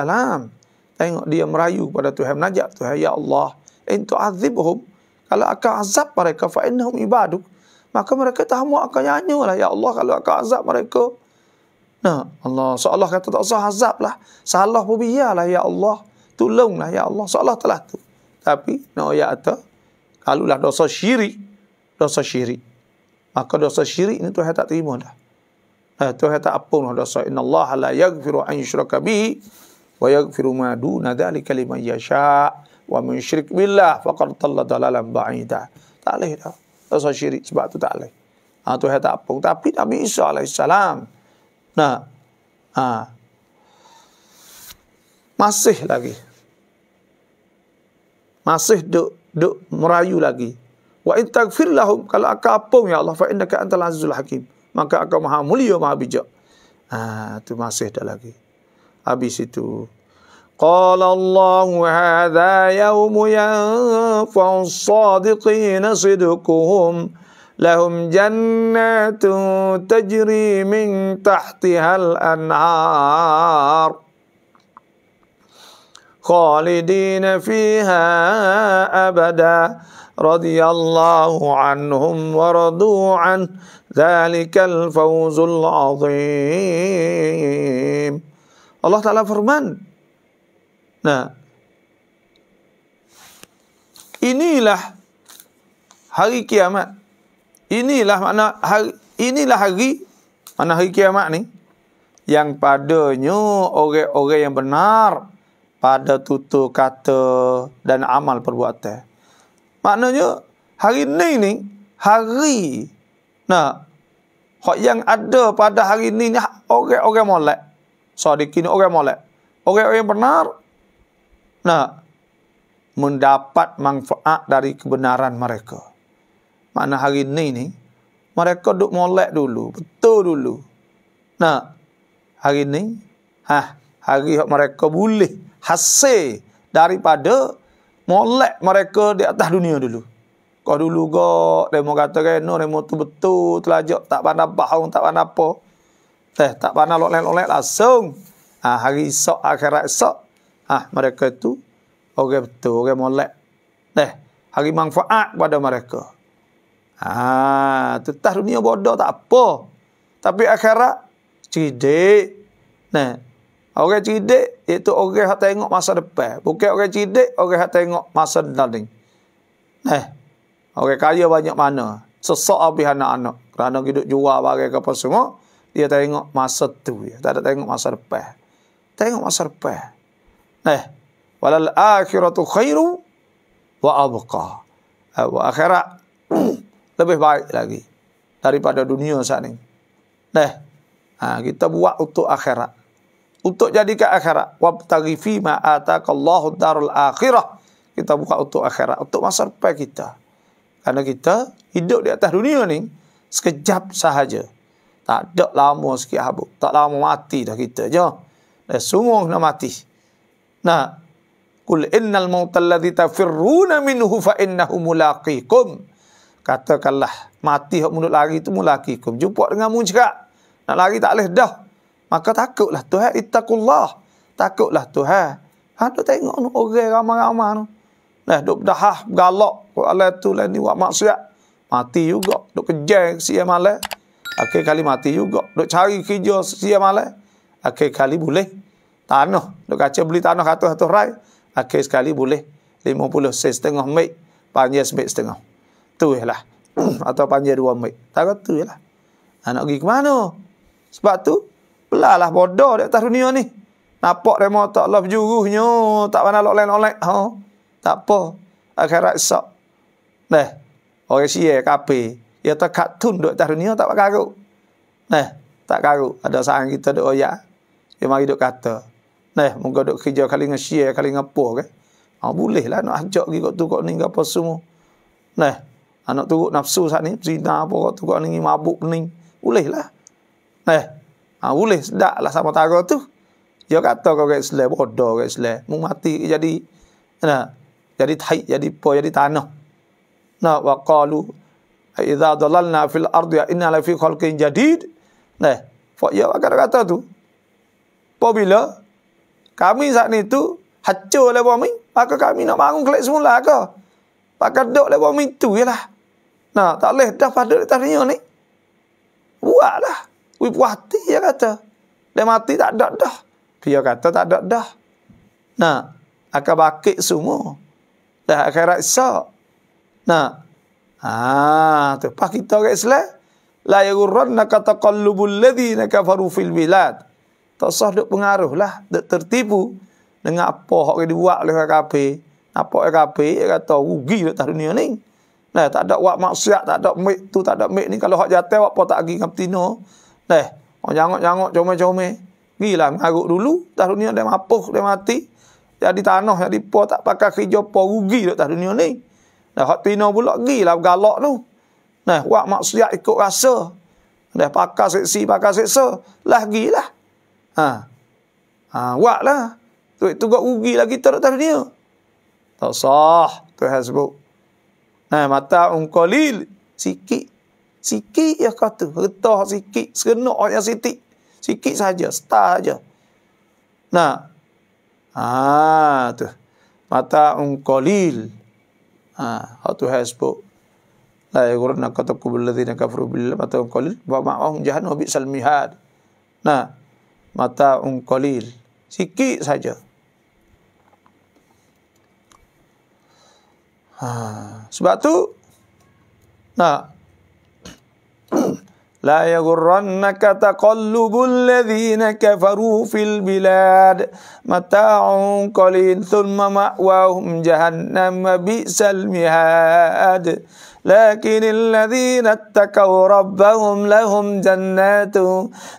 tengok dia merayu pada Tuhan menajak Tuhan, Ya Allah, entu azibhum. Kalau akan azab mereka, fa'innahum ibaduk. Maka mereka tahu akan nyanyi lah, Ya Allah, kalau akan azab mereka, Nah, Allah. so Allah kata tak usah azab lah. Salah pun biarlah, ya Allah. Tolonglah, ya Allah. so Allah telah tu. Tapi, nak no, ya kata, kalau lah dosa syirik, dosa syirik. Maka dosa syirik ni Tuhan tak terima dah. Eh, Tuhan tak apa lah dosa. Inna Allah la yagfiru an yushraka wa yagfiru ma duna dhalika yasha' wa min syirik billah faqad talla dalalan ba'idah. Tak boleh dah. Dosa syirik sebab tu tak boleh. Ha, ah, Tuhan tak apa. Tapi Nabi Isa alaihissalam, Nah. Ha. Masih lagi. Masih duk duk merayu lagi. Wa intakfir lahum kalau aku apa ya Allah fa innaka antal azizul hakim. Maka akan maha mulia maha bijak. Ah, tu masih dah lagi. Habis itu. Qala Allah hadha yawmu yanfa'u sadiqina sidquhum. لهم جنات تجري من تحتها الأنهار خالدين فيها أبدا رضي الله عنهم ورضوا عنه ذلك الفوز العظيم الله تعالى فرمان إني Inilah hari kiamat inilah makna hari inilah hari mana hari kiamat ni yang padanya orang-orang yang benar pada tutur kata dan amal perbuatan. Maknanya hari ni ni hari nah hak yang ada pada hari ni ni orang-orang molek. Sadiq ni orang molek. Orang-orang yang benar nah mendapat manfaat dari kebenaran mereka mana hari ni ni. Mereka duk molek dulu. Betul dulu. Nah. Hari ni. ha, Hari yang mereka boleh. Hasil. Daripada. Molek mereka di atas dunia dulu. Kau dulu kok. demo mau kata kena. Dia tu betul. Telajak. Tak pandai bahong. Tak pandai apa. Teh. Tak pandai lolek-lolek langsung. Ha, hari esok. Akhirat esok. ha, mereka itu. Orang okay, betul. Orang okay, molek. Teh. Hari manfaat pada mereka. Ha, tetah dunia bodoh tak apa. Tapi akhirat cerdik. Nah. Orang cerdik itu orang yang tengok masa depan. Bukan orang cerdik, orang yang tengok masa depan. Nah. Orang kaya banyak mana. Sesak habis anak-anak. Kerana hidup jual barang apa semua. Dia tengok masa tu. Ya. Tak ada tengok masa depan. Tengok masa depan. Nah. Walal akhiratu khairu wa abqa. Wa akhirat lebih baik lagi daripada dunia saat ini. Nah, ha, kita buat untuk akhirat. Untuk jadikan akhirat. Wa Wabtagi fi ma'atakallahu darul akhirah. Kita buka untuk akhirat. Untuk masa depan kita. Karena kita hidup di atas dunia ni sekejap sahaja. Tak ada lama sikit habuk. Tak lama mati dah kita. Jom. Eh, sungguh nak mati. Nah. Kul innal mautalladhi tafirruna minuhu minhu fa Kul mulaqikum katakanlah mati hok mulut lari tu mula kikum jumpa dengan mu cakap nak lari tak leh dah maka takutlah tuhan ittaqullah takutlah tuhan ha tu tengok ni orang ramai-ramai tu lah duk dahah galak Allah tu lah ni buat maksiat mati juga duk kejar siang malam akhir kali mati juga duk cari kerja siang malam akhir kali boleh tanah duk kaca beli tanah satu-satu rai akhir sekali boleh 50 sen setengah mek panjang sebek setengah tuih lah. Atau panjang dua mic. Tak kata tuih lah. Ha, nak pergi ke mana? Sebab tu, pelahlah bodoh di atas dunia ni. Nampak dia tak lah berjuruhnya. Tak pandai lock line, lock line. Ha? Tak apa. Akhirat sok. Nah. Orang siya kapi. Ya tak katun di atas dunia tak pakai karuk. Nah. Tak karuk. Ada sang kita di oya. Dia mari duk kata. Nah. Moga duk kerja kali dengan siya, kali dengan puh. Kan? Ha, boleh lah nak ajak pergi kot tu, kot ni, apa semua. Nah. Anak ha, turut nafsu saat ni, cerita apa kau tu kau ni mabuk pening. Boleh lah. Eh. Ha, boleh sedak lah sama tara tu. Dia kata kau kat Islam bodoh kat Islam. Mu mati jadi nah. Jadi Thai, jadi po jadi tanah. Nah, wa qalu idza dalalna fil ardi ya inna la fi khalqin jadid. Nah, fa ya wakar kata tu. Po bila kami saat ni tu hancur lah bumi, maka kami nak bangun kelak semula kau. Pakai duduk lah bumi tu je lah. Nah, tak boleh dah pada di atas dunia ni. Buatlah. Ui puas hati dia kata. Dia mati tak ada dah. Dia kata tak ada dah. Nah, akan bakit semua. Dah akan raksa. Nah. Ah, tu pas kita orang Islam. La yagurranna kataqallubul ladhina kafaru fil bilad. Tak sah duk pengaruh lah. Duk tertipu. Dengan apa yang dibuat oleh KKP. Apa KKP, dia kata rugi di atas dunia ni. Nah, tak ada buat maksiat, tak ada mik tu, tak ada mik ni. Kalau hak jatuh, wak potak pergi dengan petina? Nah, orang jangok-jangok, comel-comel. Gilah, mengaruk dulu. Tak dunia dia mapuh, dia mati. Jadi tanah, jadi po tak pakai kerja, po rugi dekat tak dunia ni. Nah, hak petina pula, gila bergalak tu. Nah, buat maksiat ikut rasa. Nah, pakai seksi, pakai seksa. Lah, gilah. Ha. Ha, lah Tu itu kau rugi lagi tak dunia. Tak sah. Tu sebut. Nah mata ungkolil. Um sikit. Sikit ya kata. Retah sikit. Serenuk yang sikit. Sikit saja, Star saja. Nah. Ha, tu. Mata ungkolil. Um ha, ah, how to have spoke. La yagurna kataku billadzina kafru billah mata ungkolil. Um Bapak ma'ahum jahannu bi'sal mihad. Nah. Mata ungkolil. Sikit Sikit saja. Ha. Sebab tu nak la yagurrannaka taqallubul ladhina kafaru fil bilad mata'un qalin thumma ma'wahum jahannam bi'sal mihad لكن الذين اتقوا ربهم لهم جنات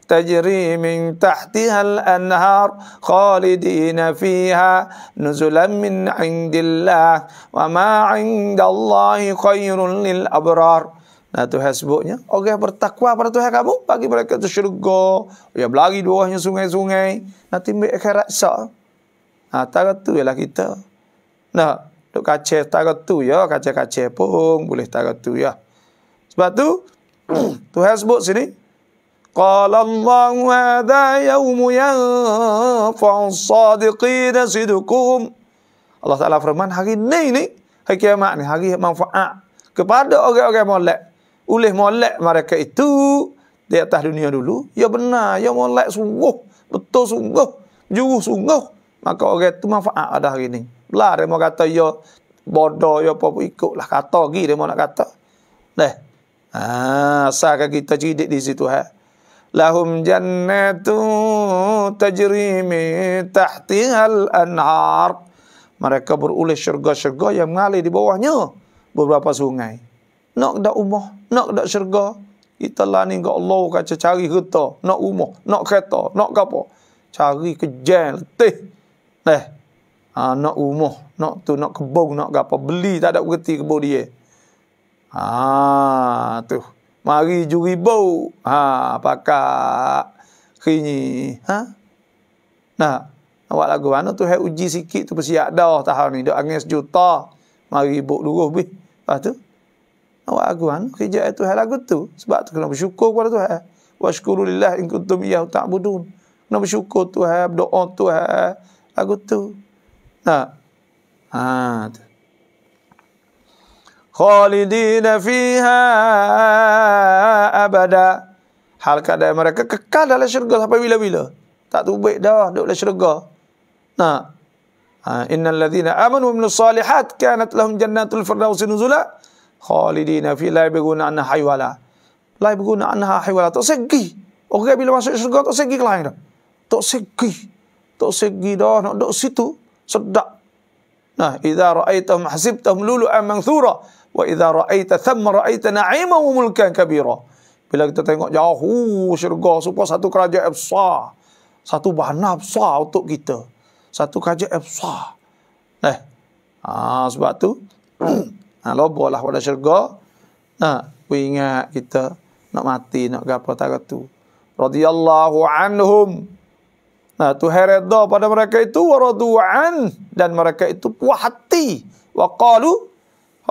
تجري من تحتها الأنهار خالدين فيها نزلا من عند الله وما عند الله خير للأبرار Nah Tuhan sebutnya Orang okay, yang bertakwa pada Tuhan kamu Bagi mereka itu syurga Yang berlari di bawahnya sungai-sungai Nanti mereka akhirat sah Ha, tak tu ialah kita Nah Duk kaca setara tu ya. Kaca-kaca pun boleh tak tu ya. Sebab tu, Tuhan sebut sini. Qala Allah wadha yawmu yanfa'u sadiqina sidukum. Allah Ta'ala firman hari ni ni. Hari kiamat ni. Hari manfaat. Kepada orang-orang molek. Uleh molek mereka itu. Di atas dunia dulu. Ya benar. Ya molek sungguh. Betul sungguh. jujur sungguh. Maka orang itu manfaat ada hari ini lah dia mau kata ya bodoh ya apa pun lah, kata lagi dia mau nak kata deh ha, asalkan ah, kita cidik di situ ha lahum jannatu tajrimi tahti tahtiha al-anhar mereka beroleh syurga-syurga yang mengalir di bawahnya beberapa sungai nak dak umah nak dak syurga kita lah ni gak Allah kata cari kereta nak umah nak kereta nak apa cari kejel letih deh ha, nak umuh, nak tu nak kebong, nak apa beli tak ada berhenti kebong dia. Ha tu. Mari juri bau. Ha pakak kini. Ha. Nah, awak lagu mana tu hai uji sikit tu persiap dah tahun ni dok angin sejuta. Mari buk dulu be. Lepas tu awak lagu kan kerja itu hai lagu tu sebab tu kena bersyukur kepada Tuhan. Wa syukuru lillah in kuntum iyyahu ta'budun. Kena bersyukur Tuhan, berdoa Tuhan. Lagu tu. لا عاد خالدين fiha أبدا hal kada mereka kekal dalam syurga sampai bila-bila tak tubik dah duduk dalam syurga nah ha ah, innal ladzina amanu wa amilus salihat kanat lahum jannatul firdausi nuzula khalidin fi la yabghuna anha haywala la yabghuna anha haywala tak segi orang bila masuk syurga tak segi ke lain dah tak segi tak segi dah nak duduk situ sedap. Nah, idza ra'aita mahsibtahum lulu amanthura wa idza ra'aita thamma ra'aita na'ima wa mulkan kabira. Bila kita tengok jauh syurga supaya satu kerajaan besar, satu bahana besar untuk kita. Satu kerajaan besar. Eh. Ha, sebab tu ha lobolah pada syurga. Nah, ha, ingat kita nak mati nak gapo tak tu. Radiyallahu anhum. Nah, tu heredo pada mereka itu waradu'an dan mereka itu puas hati. Wa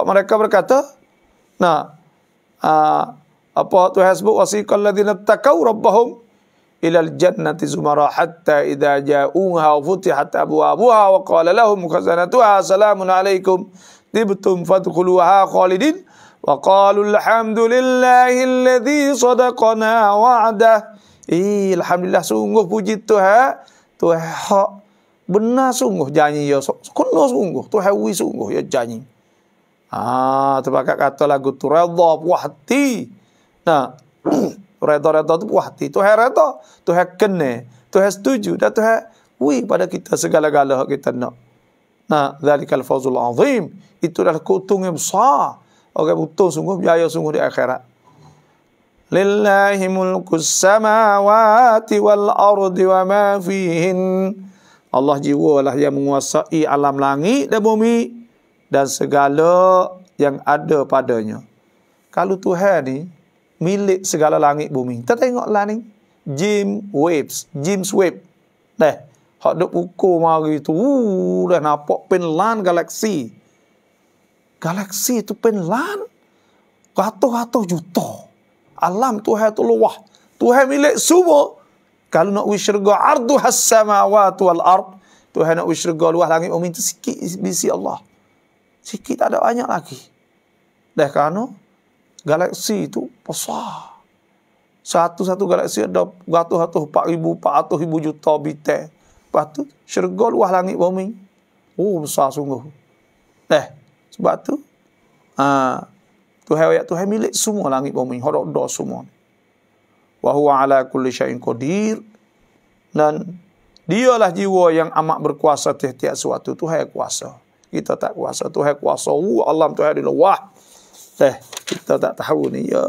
mereka berkata, nah ah, apa tu hasbu wasiqal ladzina taqaw rabbahum ila al-jannati zumara hatta idza ja'uha futihat abwaabuha wa qala lahum khazanatuha salamun alaikum tibtum fadkhuluha khalidin wa qalu alhamdulillahi alladhi sadaqana wa'adah Eh, Alhamdulillah sungguh puji Tuhan. Tuhan hak. Benar sungguh janji ya. Kena sungguh. Tuhan wui sungguh ya janji. Ah, terpakat kata lagu tu. Redha puah hati. Nah. Redha-redha tu puah hati. Tuhan redha. Tuhan kena. Tuhan setuju. Dan Tuhan wui pada kita segala-gala hak kita nak. Nah, zalikal fawzul azim. Itu adalah keuntungan besar. Okey, betul sungguh. Biaya sungguh di akhirat. لله wal السماوات wa ma fihin Allah jiwa lah yang menguasai alam langit dan bumi dan segala yang ada padanya. Kalau Tuhan ni milik segala langit bumi. Kita tengoklah ni. Jim Waves. Jim Sweep. Dah. Hak duk pukul mari tu. Uh, dah nampak penlan galaksi. Galaksi tu penlan. Ratus-ratus juta alam Tuhan tu luah. Tuhan milik semua. Kalau nak wish syurga ardu hassamawatu wal ard. Tuhan nak wish syurga luah langit bumi tu sikit bisi Allah. Sikit tak ada banyak lagi. Dah kerana galaksi tu besar. Satu-satu galaksi ada beratus-ratus, empat ribu, empat ratus ribu juta bintang. Lepas tu syurga luah langit bumi. Oh besar sungguh. Dah. Eh, sebab tu. Haa. Uh, Tuhan ayat Tuhan milik semua langit bumi, hodok do semua. Wa huwa ala kulli syai'in qadir. Dan dialah jiwa yang amat berkuasa tiap-tiap sesuatu. Tuhan kuasa. Kita tak kuasa. Tuhan kuasa. Wu Allah Tuhan di luar. Teh, kita tak tahu ni ya.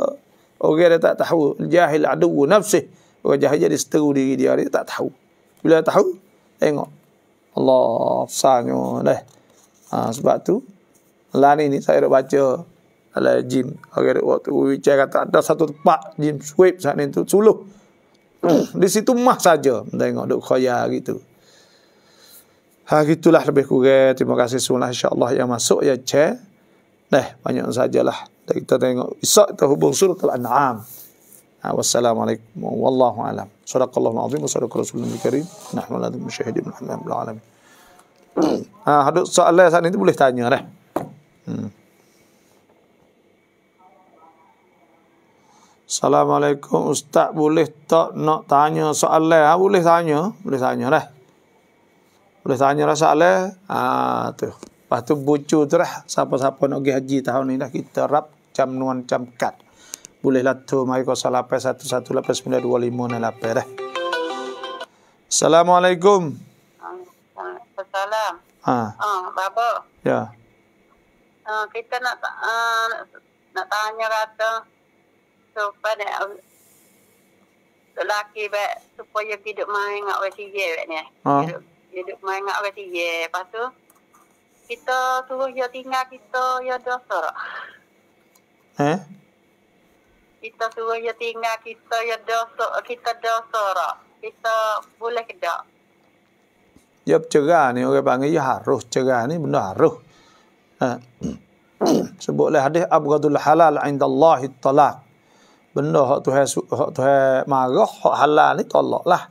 Orang okay, dia tak tahu. Jahil aduwu nafsi Orang jahil jadi seteru diri dia. Dia tak tahu. Bila dia tahu, tengok. Allah, besarnya. Eh. Ha, sebab tu, lah ni, ni saya nak baca ala jin okay, waktu saya kata ada satu tempat jin sweep saat ni tu suluh di situ mah saja tengok duk khaya gitu ha gitulah lebih kurang terima kasih semua insyaallah yang masuk ya che Dah banyak sajalah kita tengok isak tu hubung suratul an'am ha, wassalamualaikum wallahu alam sadaqallahu alazim wa sadaqa rasulullah karim nahnu lakum syahidun muhammadun alamin ha hadut soalan saat ni tu boleh tanya dah hmm. Assalamualaikum Ustaz boleh tak nak tanya soalan? Ah, ha, boleh tanya, boleh tanya lah. Boleh tanya lah soalan. Ah, ha, tu. Lepas tu bucu tu lah. Siapa-siapa nak pergi haji tahun ni dah Kita rap jam nuan jam kat. Boleh lah tu. Mari kau salah apa. Satu satu lah. Sembilan dua lima lah. Assalamualaikum. Assalamualaikum. Assalamualaikum. Ah. Ha. Ha, Baba. Ya. Ha, kita nak, ha, nak tanya rata. Lah so pada lelaki uh, baik supaya hidup main dengan orang tiga baik ni. Hidup, eh. ha. main dengan orang tiga. Lepas tu, kita suruh dia tinggal kita, dia dosa. Eh? Kita suruh dia tinggal kita, dia dosa. Kita dosa. Kita boleh ke tak? Dia ya, bercerah ni, orang panggil, dia ya, harus cerah ni, benda harus. Ha. Sebutlah hadis, Abgadul halal inda Allahi talaq benda hak Tuhan hak Tuhan marah hak halal ni lah.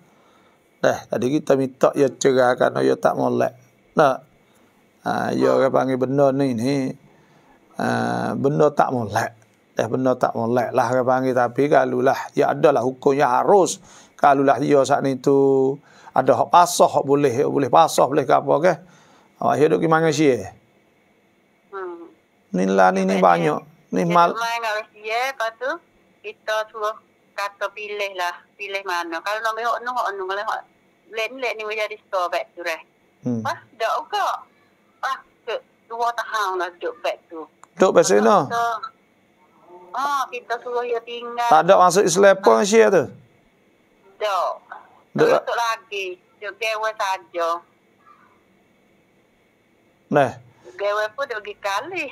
Dah tadi kita minta ya cerah kan ya tak molek. Nah. Ha ya orang panggil benda ni ni ha, benda tak molek. Dah benda tak molek lah orang panggil tapi kalulah ya adalah hukumnya harus kalulah dia saat ni tu ada hak pasah hak boleh hak boleh pasah boleh ke apa ke. Awak ha, hidup gimana sih? Hmm. Ni lah ni ni banyak. Ni mal. Lah, ya, lepas kita suruh kata pilih lah pilih mana kalau nak bawa nung bawa nung kalau lain lain ni menjadi store back tu lah hmm. pas dah oke pas ke dua tahun lah duduk back tu duduk pasal mana Oh, kita suruh dia tinggal. Tak ada masuk Islam pun ha. Asia tu? Tak. Tak lah. masuk lagi. Dia kewa saja. Nah. Gawe pun dia pergi kali.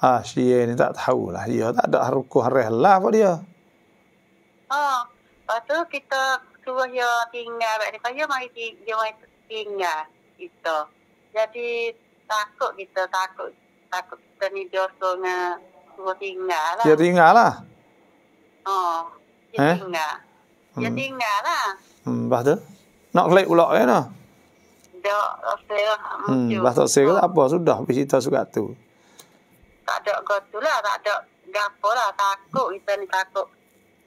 Ah, si ni tak tahu lah dia. Tak ada haruku hari Allah, apa dia. Oh, lepas tu kita suruh dia tinggal. Sebab dia kaya mari dia mari tinggal. Itu. Jadi takut kita, takut. Takut kita ni dia suruh tinggal lah. Dia tinggal lah? Oh, dia eh? tinggal. Dia hmm. tinggal lah. Hmm, lepas tu? Nak kelek pula kan lah? Dia, saya lah. Hmm, lepas tu saya kata apa? Sudah, habis cerita suka tu tak ada kotu lah, tak ada gapo lah, takut kita ni takut.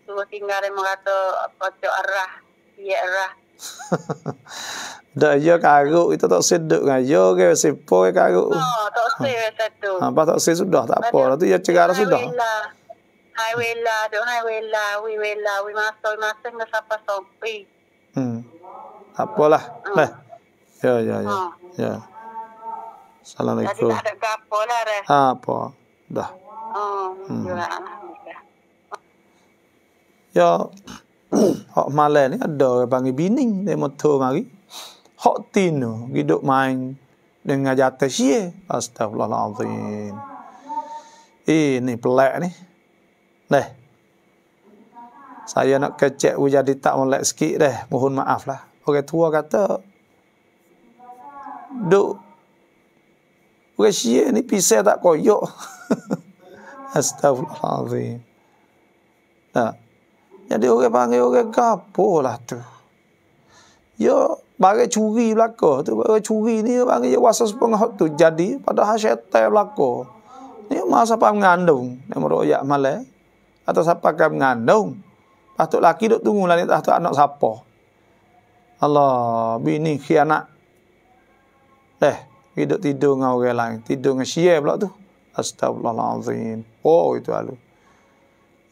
Suruh tinggal dia mengata pocok arah, iya arah. Dah ya karuk kita tak sedut dengan ya ke sepo ke karuk. Oh, tak sedut macam tu. Ha, tak sedut sudah tak apa. Lah tu ya cegar sudah. Hai wela, do hai wela, wi wela, wi maso maso ngas apa sopi. Hmm. Apalah. Hmm. Lah. Ya ya ya. Ha. Ya. Assalamualaikum. Jadi tak ada apa lah, Reh. Ha, apa. Dah. Oh, hmm. Okay. Ya, hak malam ni ada orang panggil bini dari motor mari. Hak tino, hidup main dengan jatuh siya. Astagfirullahaladzim. Eh, ni pelak ni. Dah. Saya nak kecek jadi tak melek sikit dah. Mohon maaf lah. Orang tua kata, duk Orang Syiah ni pisah tak koyok. Astagfirullahalazim. Nah. Jadi orang panggil orang gapoh lah tu. Ya, bagi curi belaka tu. Bagi curi ni panggil ya wasa sepengah tu. Jadi pada hasyatai belaka. Ni masa apa mengandung. Ni meroyak malai. Atau siapa akan mengandung. Patut laki duk tunggu lah ni tak tahu anak siapa. Allah, bini khianat. Eh, hidup tidur dengan orang lain. Tidur dengan syiah pula tu. Astagfirullahaladzim. Oh, itu alu.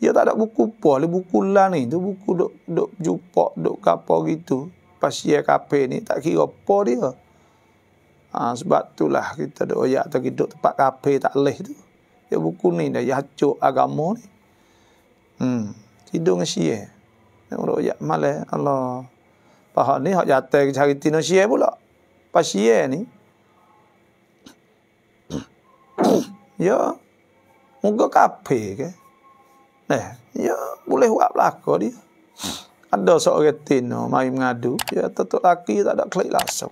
Ya tak ada buku apa. Ada buku lah ni. Itu buku duk, duk jumpa, duk kapal gitu. Pas syiah kape ni, tak kira apa dia. Ha, sebab lah kita duk oyak atau duduk tempat kape tak leh tu. Ya buku ni dah yacuk agama ni. Hmm. Tidur dengan syiah. Yang orang oyak malah. Allah. Faham ni, hak jatuh ke cari tina syiah pula. Pas syiah ni, Ya. Muka kape ke. Nah, ya boleh buat belaka dia. Ada seorang tino mai mengadu, ya tetuk laki tak ada klik langsung.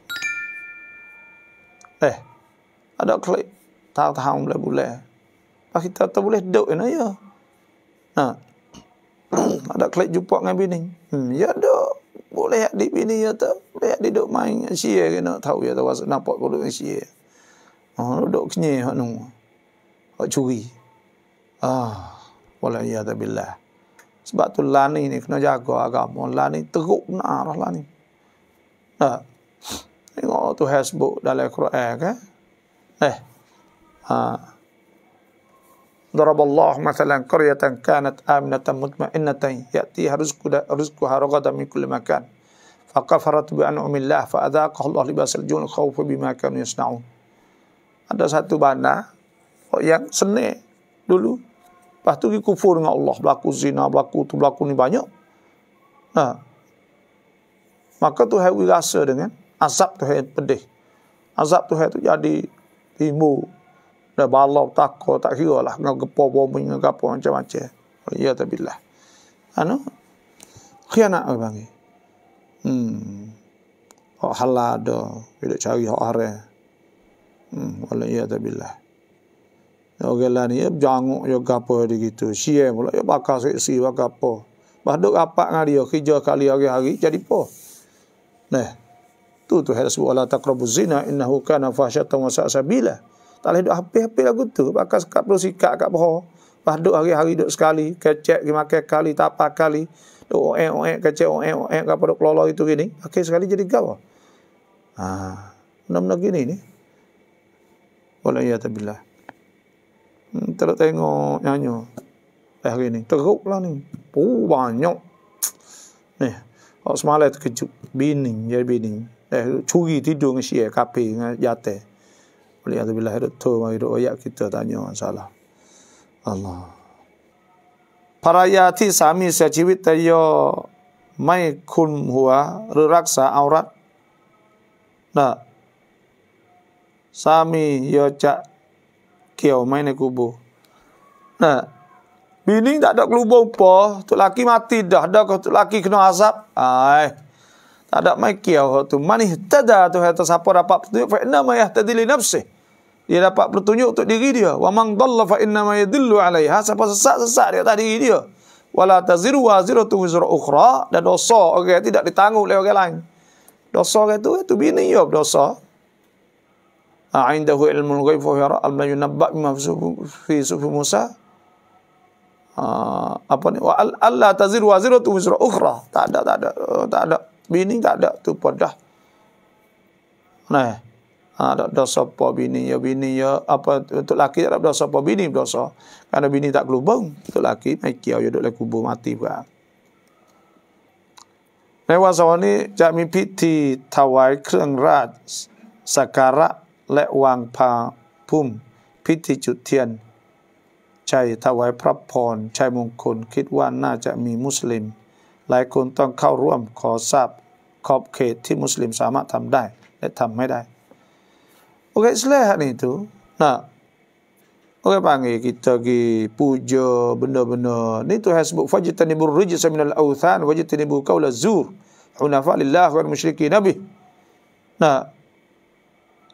Eh. Ada klik tahu tahu boleh boleh. Pak kita tak boleh duduk ni ya. Ha. ada klik jumpa dengan bini. Hmm, ya duk. Boleh di bini ya tak. Boleh di duk main sia ke tahu ya tahu nampak kalau sia. Oh, duduk kenyih hak nunggu. Kau curi. Ah, tak walaiyadabilah. Sebab tu lani ni kena jaga agama. Lani teruk pun arah lani. Nah. Tengok tu Facebook dalam Quran kan. Eh. Ha. Darab Allah masalan qaryatan kanat amnatan mutmainnatan yatiha rizqu rizqu haragadan min kulli makan. Faqafarat bi an'umillah fa adzaqahu Allah libas al-jun khawfa bima kanu Ada satu bandar Oh, yang seni dulu. Lepas tu dia kufur dengan Allah. Berlaku zina, berlaku tu, berlaku ni banyak. Ha. Maka tu hari rasa dengan azab tu yang pedih. Azab tu tu jadi timur. Dan balau takut, tak kira lah. Dengan gepo, bombing, dengan gepo, macam-macam. Oh, ya, tapi lah. Anu? Khianat apa panggil? Hmm. Oh, halah ada. Bila cari orang. Hmm. Walau ya, tapi lah. Yo gelan ni eh, jangu yo gapo gitu. Sie mula yo ya, baka si si wa gapo. Ba dok apa ngari yo kerja kali hari-hari jadi po. Nah. Tu tu hadis wa la taqrabu zina innahu kana fahsyatan wa sa'a bila. Tak leh dok api-api lagu tu. Baka sekat perlu sikat kat poho. Ba dok hari-hari dok sekali kecek ki makan kali tak kali. Dok oe oe kecek oe oe gapo dok lolo itu gini. Akhir sekali jadi gapo. Ha. Ah, Nam-nam gini ni. Wallahi ya tabillah. Hmm, Tidak tengok yang Eh hari ini Teruk lah ni. Oh banyak. Ni. Oh, eh, semalam terkejut. Bini. Jadi bini. Eh curi tidur dengan syia. Kapi dengan jatah. Boleh ada bila hidup tu. Mari hidup ayat kita tanya masalah. Allah. Para yati sami seciwit tayo. Mai kun hua. Reraksa aurat. Nah. Sami yo cak kiau main di kubur. Nah, bini tak ada kelubung apa, tu laki mati dah, dah kau tu laki kena asap. Ai. Tak ada main kiau tu mani tada tu hata siapa dapat petunjuk fa inna ma yahtadi li nafsi. Dia dapat petunjuk untuk diri dia. Wa man dhalla fa inna ma yadullu alaiha. Siapa sesat-sesat dia tadi dia. Wala taziru waziratu wizra ukhra dan dosa orang okay, tidak ditanggung oleh orang lain. Dosa orang tu. itu bini ya dosa. عنده علم الغيب ويرى ألم ينبأ بما في صحف موسى apa ni wa alla tazir tu wizra ukhra tak ada tak ada eh, tak ada bini tak ada tu padah nah ha, ada dosa apa bini ya bini ya apa untuk laki ada dosa apa bini dosa karena bini tak kelubung untuk laki mikir ya duduk kubur mati ba Nah, wasawani jami piti tawai kereng rat sakara และวางพาพุ่มพิธีจุดเทียนชชยถวายพระพรชัยมงคลคิดว่าน่าจะมีมุสลิม หลายคนต้องเข้าร่วมขอทราบขอบเขตที่มุสลิมสามารถทำได้ และทำไม่ได้โอเคสเลฮ์นี่ตัวนะโอเคปังกิตกิปูจบนบนนี่ตัวแฮะสบุฟจิตันิบุริจสมินัลอุธานวจิตันิบุกาวลซูรอุนาฟะลิลลาฮฺวะมุชลิกีนบีนะ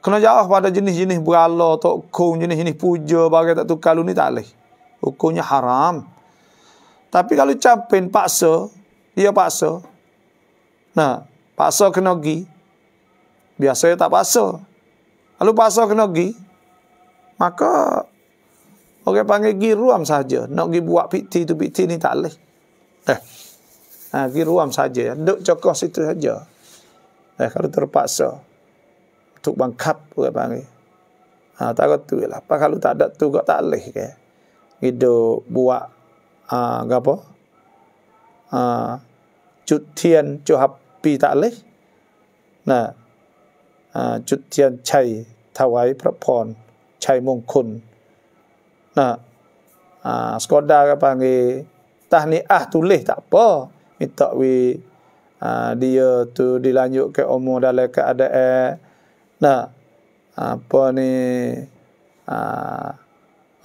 Kena jauh pada jenis-jenis berala atau hukum jenis-jenis puja bagai tak tukar lu ni tak boleh. Hukumnya haram. Tapi kalau campin paksa, dia paksa. Nah, paksa kena pergi. Biasanya tak paksa. Kalau paksa kena pergi, maka orang panggil pergi ruam saja. Nak pergi buat piti tu piti ni tak boleh. Eh, nah, ha, ruam saja. Duk cokoh situ saja. Eh, kalau terpaksa tuk bangkap ke panggil. Ha, tak kata lah. Apa kalau tak ada tu, kau tak boleh ke. Kita buat ha, apa? Ha, cutian pi tak boleh. Nah, ha, cutian cai thawai propon, cai mungkun. Nah, ha, skoda ke panggil tahniah tulis tak apa. Minta wi Uh, ha, dia tu dilanjut ke umur dalam keadaan Nah, apa ah, ni ah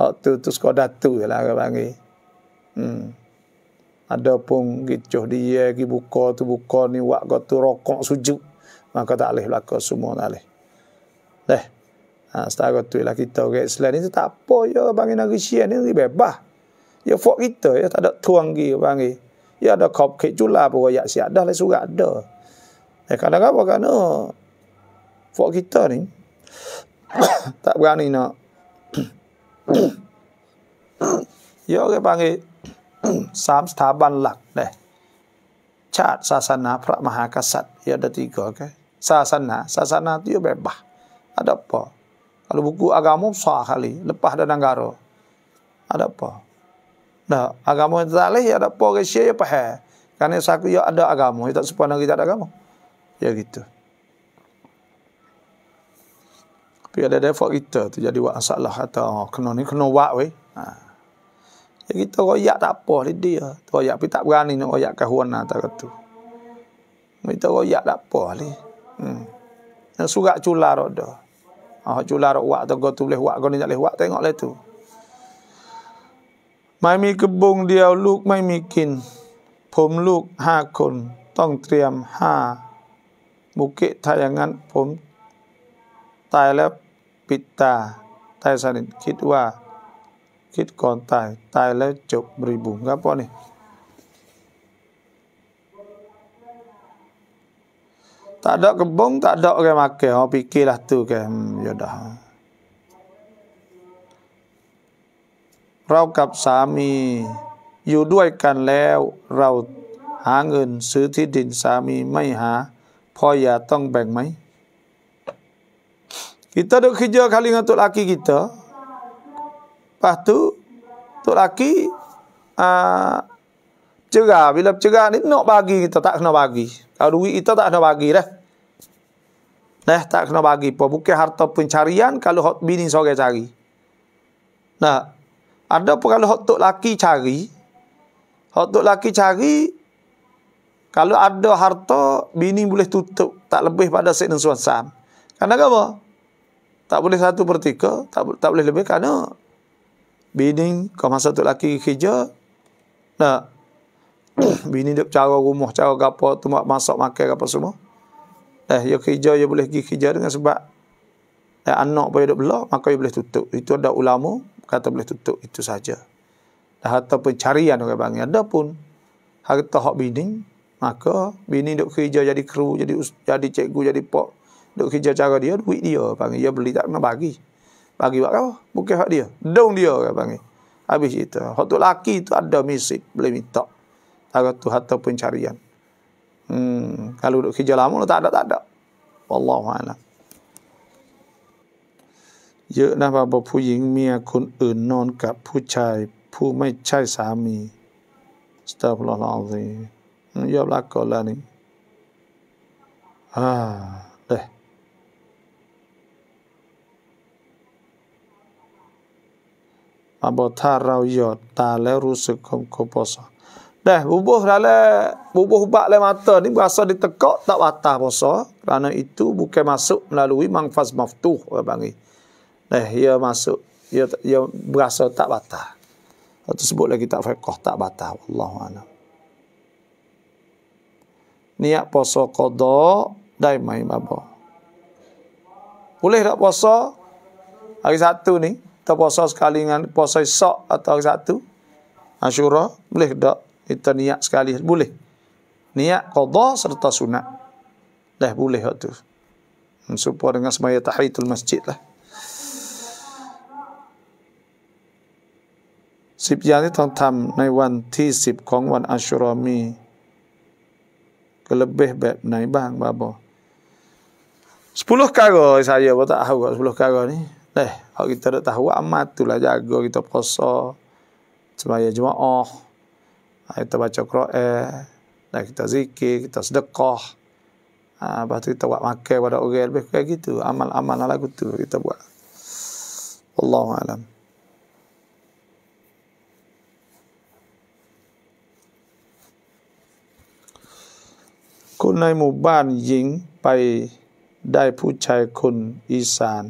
waktu tu sekolah datu lah orang panggil. Hmm. Ada pun gicuh dia ki buka tu buka ni wak ko tu rokok sujuk. Maka ah, tak leh belaka semua tak leh. Leh. Ah ha, tu lah kita orang Islam ni tak apa ya panggil negeri Syian ni ri bebas. Ya fok kita ya tak ada tuang ki panggil. Ya ada kop kecula pun ya siap dah lah surat ada. Eh kadang-kadang apa kan? Fuak kita ni tak berani nak Yo ke panggil sam staban lak deh. Chat sasana pra mahakasat ya ada tiga ke. Sasana, sasana tu bebas. Ada apa? Kalau buku agama sah kali, lepas dan negara. Ada apa? Nah, agama yang tak ada apa ke syia ya paham. Karena saku ada agama, ya tak sepanjang kita ada agama. Ya gitu. Tapi ada dia kita tu jadi buat masalah kata oh, kena ni kena buat weh. Ha. Ya, kita royak tak apa di dia. Royak tapi tak berani nak royak ke huana tak tu. Kita royak tak apa ni. Hmm. Dan surat cula rok dah. Ha, oh, cula rok tu kau tu boleh wak kau ni tak boleh wak tengok lah tu. Mai mi kebung dia luk mai mikin. Pom luk ha kon. Tong triam ha. Bukit tayangan pom. Tai lep ปิดตาตายสนิทคิดว่าคิดก่อนตายตายแล้วจบบริบูรณ์ครับพ่อนี่ตัดดอกกระบงตัดดอกแกมาแกเอาพิกิละตัวแกยอดาเรากับสามีอยู่ด้วยกันแล้วเราหาเงินซื้อที่ดินสามีไม่หา พ่ออย่าต้องแบ่งไหม Kita duk kerja kali dengan tok laki kita. Lepas tu tok laki a ah, cerah bila cerah ni nak bagi kita tak kena bagi. Kalau duit kita tak kena bagi dah. Nah, tak kena bagi apa. Bukan harta pencarian kalau hot bini seorang cari. Nah, ada pun kalau hot tok laki cari, hot tok laki cari, kalau ada harta, bini boleh tutup. Tak lebih pada seksa suasan. Kenapa? Tak boleh satu per tiga, tak, tak boleh lebih kerana bini kau masa tu lelaki kerja, nak bini dia cara rumah, cara apa, tu masak makan apa semua. Eh, dia ya kerja, dia ya boleh pergi kerja dengan sebab eh, anak pun duduk belah, maka dia ya boleh tutup. Itu ada ulama kata boleh tutup, itu saja. Dah harta pencarian orang panggil. Ada pun harta hak bini, maka bini duduk kerja jadi kru, jadi jadi cikgu, jadi pok, Duk kerja cara dia, duit dia panggil. Dia beli tak kena bagi. Bagi buat apa? Bukan hak dia. Daun dia kan panggil. Habis cerita. Hak tu laki tu ada misik. Boleh minta. Cara tu harta pencarian. Hmm. Kalau duduk kerja lama, tak ada, tak ada. Wallahu a'lam. Ya nak apa puyeng, mia kun eun non kap pucai pu mai cai sami. Astagfirullahalazim. Ya belakang lah ni. Ah. มาบอถ้าเราหยอดตาแล้วรู้สึกคมคบสเดะบุบุห์แล้วบุบุห์บักเลมาเตอร์นี่ภาษาดิตะกอตะวัตตาบสอ karena itu bukan masuk melalui mangfaz maftuh ya bang ia masuk ia ia tak batah atau sebut lagi tak fiqh tak batah wallahu alam niat puasa qada dai mai boleh tak puasa hari satu ni atau puasa sekali dengan puasa esok atau satu asyura boleh tak itu niat sekali boleh niat qada serta sunat dah boleh waktu supaya dengan semaya tahiyatul masjid lah Sip yang ini tolong tam ni. Leh, kalau kita tak tahu amat lah jago kita cuma ya cuma, oh, Kita baca Quran. Lah kita zikir, kita sedekah. apa ha, tu kita buat makan pada orang lebih kayak gitu. Amal-amal lah lagu tu kita buat. Allah Wallahualam. คุณในหมู่บ้านหญิงไปได้ผู้ชายคนอีสาน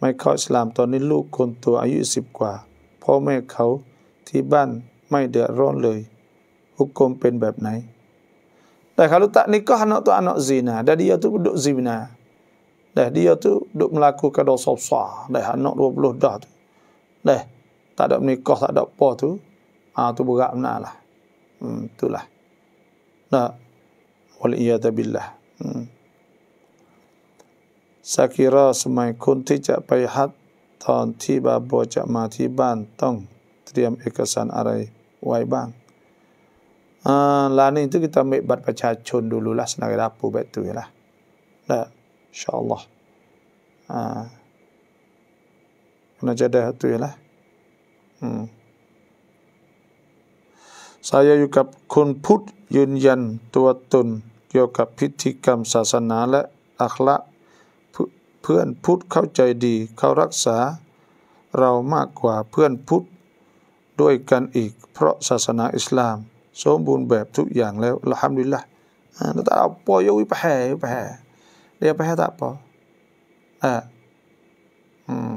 ไม่เข้าอิสลามตอนนี้ลูกคนตัวอายุสิบกว่าพ่อแม่เขาที่บ้านไม่เดือดร้อนเลยฮุกกลมเป็นแบบไหนแต่คารุตะนี่ก็ฮันอตัวอันอจีนาแต่ดียวตุดุจีนาแต่ดียวตุดุมลากูกระดอสอบสวาแต่ฮันอรวบลวมดอตุแต่ตัดดับนี่ก็ตัดดับ่อตุอาตุบุกะมน่าละอืมตุละนะวลียาตะบิลละสักีรอสมัยคุณที่จะไปฮัตตอนที่บาบัวจะมาที่บ้านต้องเตรียมเอกสารอะไรไว้บ้างลานี้ทุกท่านมีบัตรประชาชนดูลุลักษณะรับผู้แบตุยละและอินชาอัลลอฮ์คุณจะได้ตุยละอืม Saya juga kun put yunyan tua tun Yoga pitikam sasana le akhlak เพื่อนพุทธเข้าใจดี เขารักษา เรามากกว่าเพื่อนพุทธด้วยกันอีก เพราะศาสนาอิสลาม สมบูรณ์แบบทุกอย่างแล้วละฮัมดุลละนั่นต่เอาปอยวิปแห่ไปแห่เรียกไปให้ตาปออ่าอืม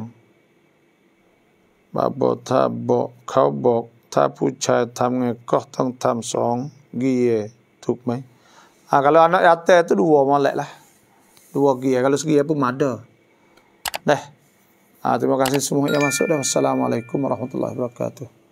บาบอกถ้าบอกเขาบอก ถ้าผู้ชายทำไงก็ต้องทำสองกี่เยถูกไหมอ่ะก็แล้วนะอาเตะตัวดูมาแหละละ dua gear. Kalau segear pun ada. Dah. Ha, terima kasih semua yang masuk dah. Assalamualaikum warahmatullahi wabarakatuh.